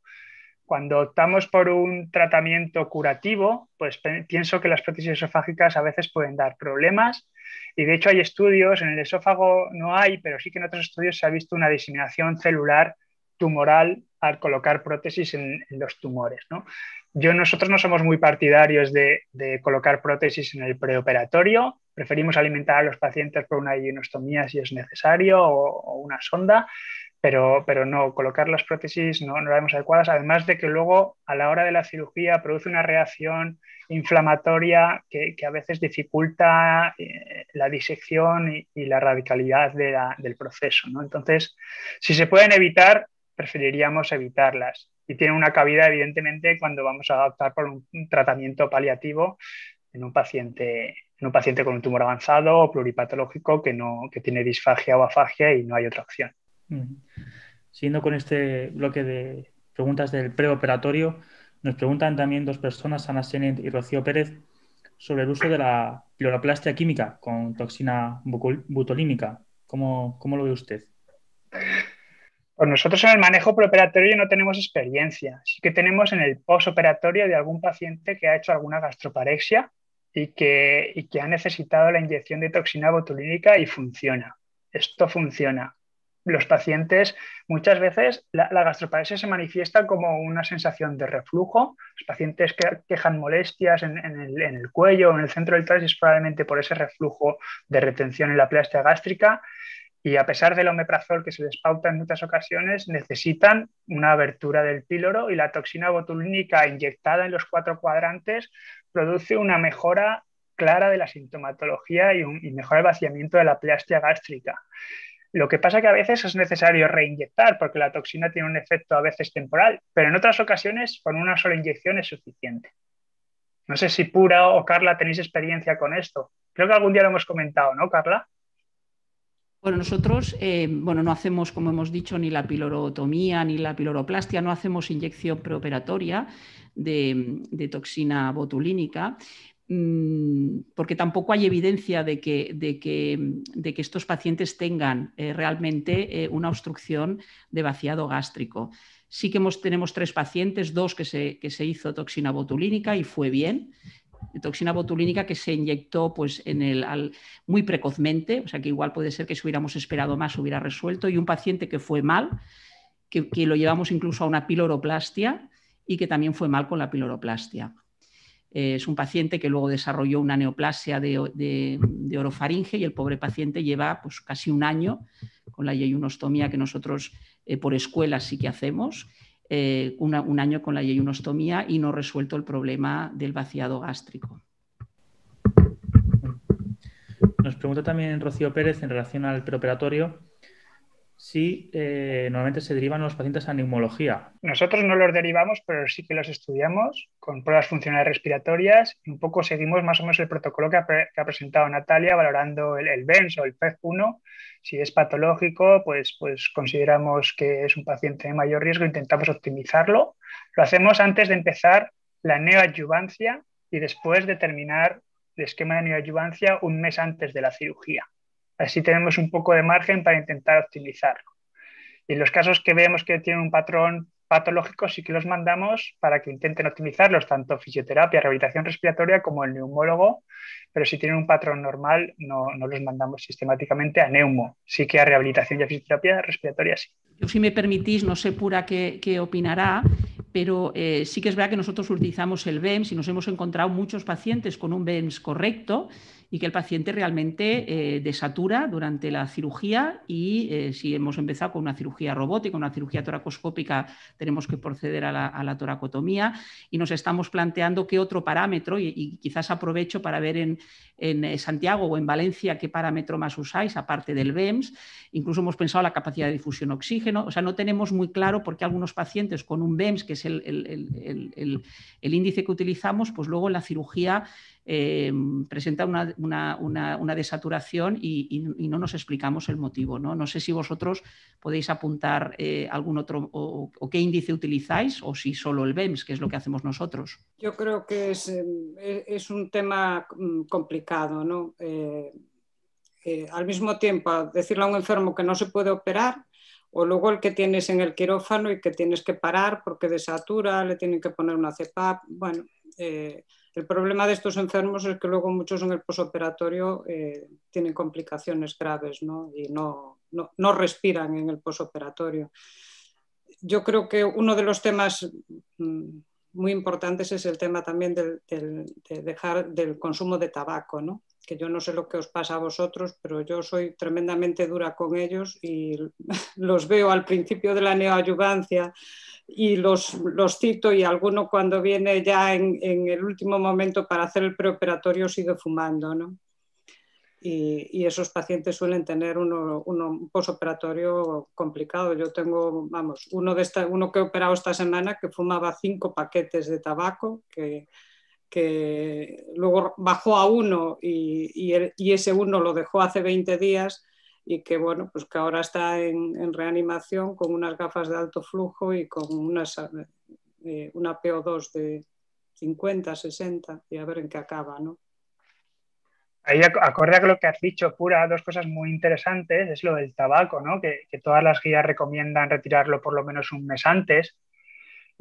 Cuando optamos por un tratamiento curativo, pues pienso que las prótesis esofágicas a veces pueden dar problemas y de hecho hay estudios, en el esófago no hay, pero sí que en otros estudios se ha visto una diseminación celular tumoral al colocar prótesis en, los tumores. Yo, nosotros no somos muy partidarios de, colocar prótesis en el preoperatorio, preferimos alimentar a los pacientes por una ionostomía si es necesario o, una sonda, pero, pero, no, colocar las prótesis no, no las vemos adecuadas, además de que luego a la hora de la cirugía produce una reacción inflamatoria que, a veces dificulta eh, la disección y, la radicalidad del proceso. Entonces, si se pueden evitar, preferiríamos evitarlas. Y tiene una cabida, evidentemente, cuando vamos a adaptar por un, tratamiento paliativo en un paciente en un paciente con un tumor avanzado o pluripatológico que, no, que tiene disfagia o afagia y no hay otra opción. Siguiendo con este bloque de preguntas del preoperatorio, nos preguntan también dos personas, Ana Senet y Rocío Pérez, sobre el uso de la piloroplastia química con toxina butolímica. ¿Cómo, cómo lo ve usted? Pues nosotros en el manejo preoperatorio no tenemos experiencia, sí que tenemos en el postoperatorio de algún paciente que ha hecho alguna gastroparexia y que, ha necesitado la inyección de toxina botulínica y funciona. Esto funciona. Los pacientes, muchas veces la, gastroparesia se manifiesta como una sensación de reflujo. Los pacientes que quejan molestias en, el, cuello o en el centro del tórax es probablemente por ese reflujo de retención en la plástica gástrica y a pesar del omeprazol que se les pauta en muchas ocasiones, necesitan una abertura del píloro y la toxina botulínica inyectada en los cuatro cuadrantes produce una mejora clara de la sintomatología y, un, el vaciamiento de la plastia gástrica. Lo que pasa que a veces es necesario reinyectar porque la toxina tiene un efecto a veces temporal, pero en otras ocasiones con una sola inyección es suficiente. No sé si Pura o Carla tenéis experiencia con esto. Creo que algún día lo hemos comentado, ¿no, Carla? Bueno, nosotros eh, bueno, no hacemos, como hemos dicho, ni la pilorotomía ni la piloroplastia, no hacemos inyección preoperatoria de, toxina botulínica, mm, porque tampoco hay evidencia de que, estos pacientes tengan eh, realmente eh, una obstrucción de vaciado gástrico. Sí que hemos, tenemos tres pacientes, dos que se, que se hizo toxina botulínica y fue bien, de toxina botulínica que se inyectó pues, en el, muy precozmente, o sea que igual puede ser que si hubiéramos esperado más hubiera resuelto, y un paciente que fue mal, que, lo llevamos incluso a una piloroplastia y que también fue mal con la piloroplastia. Eh, es un paciente que luego desarrolló una neoplasia de, orofaringe y el pobre paciente lleva pues, casi un año con la yeyunostomía que nosotros eh, por escuela sí que hacemos eh, un año con la yeyunostomía y no resuelto el problema del vaciado gástrico. Nos pregunta también Rocío Pérez en relación al preoperatorio si eh, normalmente se derivan los pacientes a neumología. Nosotros no los derivamos, pero sí que los estudiamos con pruebas funcionales respiratorias un poco seguimos más o menos el protocolo que ha, presentado Natalia valorando el, BENS o el PEF1. Si es patológico, pues, pues consideramos que es un paciente de mayor riesgo, intentamos optimizarlo. Lo hacemos antes de empezar la neoadyuvancia y después de terminar el esquema de neoadyuvancia un mes antes de la cirugía. Así tenemos un poco de margen para intentar optimizarlo. Y los casos que vemos que tienen un patrón patológico sí que los mandamos para que intenten optimizarlos, tanto fisioterapia, rehabilitación respiratoria como el neumólogo, pero si tienen un patrón normal no, no los mandamos sistemáticamente a neumo, sí que a rehabilitación y a fisioterapia respiratoria sí. si me permitís, no sé pura qué, qué opinará, pero eh, sí que es verdad que nosotros utilizamos el BEMS y nos hemos encontrado muchos pacientes con un BEMS correcto y que el paciente realmente eh, desatura durante la cirugía y eh, si hemos empezado con una cirugía robótica, una cirugía toracoscópica, tenemos que proceder a la, toracotomía y nos estamos planteando qué otro parámetro, y, quizás aprovecho para ver en, eh, Santiago o en Valencia qué parámetro más usáis, aparte del BEMS, incluso hemos pensado la capacidad de difusión oxígeno, o sea, no tenemos muy claro por qué algunos pacientes con un BEMS, que es el, el índice que utilizamos, pues luego en la cirugía Em, presenta una, desaturación y, no nos explicamos el motivo. No, sé si vosotros podéis apuntar eh, algún otro o, qué índice utilizáis o si solo el BEMS, que es lo que hacemos nosotros. Yo creo que es, em, e, un tema mm, complicado. Eh, eh, al mismo tiempo, decirle a un enfermo que no se puede operar o luego el que tienes en el quirófano y que tienes que parar porque desatura, le tienen que poner una CEPAP. Bueno, el problema de estos enfermos es que luego muchos en el posoperatorio eh, tienen complicaciones graves y no, respiran en el posoperatorio. Yo creo que uno de los temas mm, muy importantes es el tema también del, de dejar del consumo de tabaco. ¿no? que yo no sé lo que os pasa a vosotros, pero yo soy tremendamente dura con ellos y los veo al principio de la neoayuvancia y los, los cito y alguno cuando viene ya en, el último momento para hacer el preoperatorio sigue fumando, ¿no? Y, esos pacientes suelen tener un posoperatorio complicado. Yo tengo, vamos, uno, de esta, uno que he operado esta semana que fumaba cinco paquetes de tabaco, que que luego bajó a uno y, ese uno lo dejó hace 20 días y que bueno, pues que ahora está en, reanimación con unas gafas de alto flujo y con unas, eh, una PO2 de 50, 60 y a ver en qué acaba, ¿no? Ahí acorde a lo que has dicho, Pura, dos cosas muy interesantes, es lo del tabaco, ¿no? Que, que todas las guías recomiendan retirarlo por lo menos un mes antes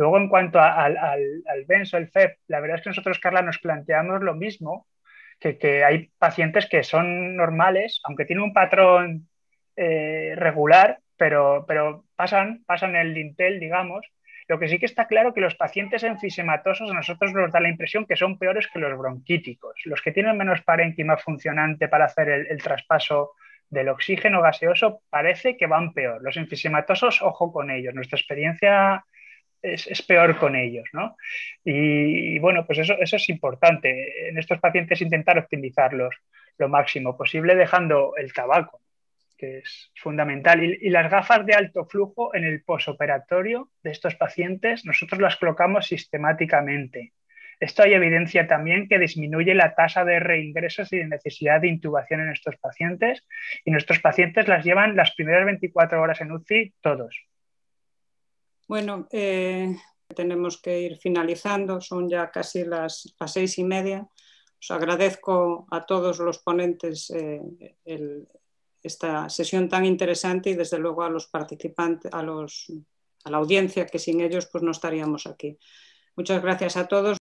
Luego, en cuanto al, al, al, el FEP, la verdad es que nosotros, Carla, nos planteamos lo mismo, que, hay pacientes que son normales, aunque tienen un patrón eh, regular, pero, pero pasan, pasan el dintel, digamos. Lo que sí que está claro que los pacientes enfisematosos a nosotros nos da la impresión que son peores que los bronquíticos, los que tienen menos parénquima funcionante para hacer el traspaso del oxígeno gaseoso parece que van peor. Los enfisematosos, ojo con ellos. Nuestra experiencia es, peor con ellos, ¿no? Y, bueno, pues eso, es importante. En estos pacientes intentar optimizarlos lo máximo posible dejando el tabaco, que es fundamental. Y, y las gafas de alto flujo en el posoperatorio de estos pacientes, nosotros las colocamos sistemáticamente. Esto hay evidencia también que disminuye la tasa de reingresos y de necesidad de intubación en estos pacientes y nuestros pacientes las llevan las primeras 24 horas en UCI todos bueno, eh, tenemos que ir finalizando, son ya casi las, seis y media. Os agradezco a todos los ponentes eh, esta sesión tan interesante y desde luego a los participantes, a, los, a la audiencia, que sin ellos pues no estaríamos aquí. Muchas gracias a todos.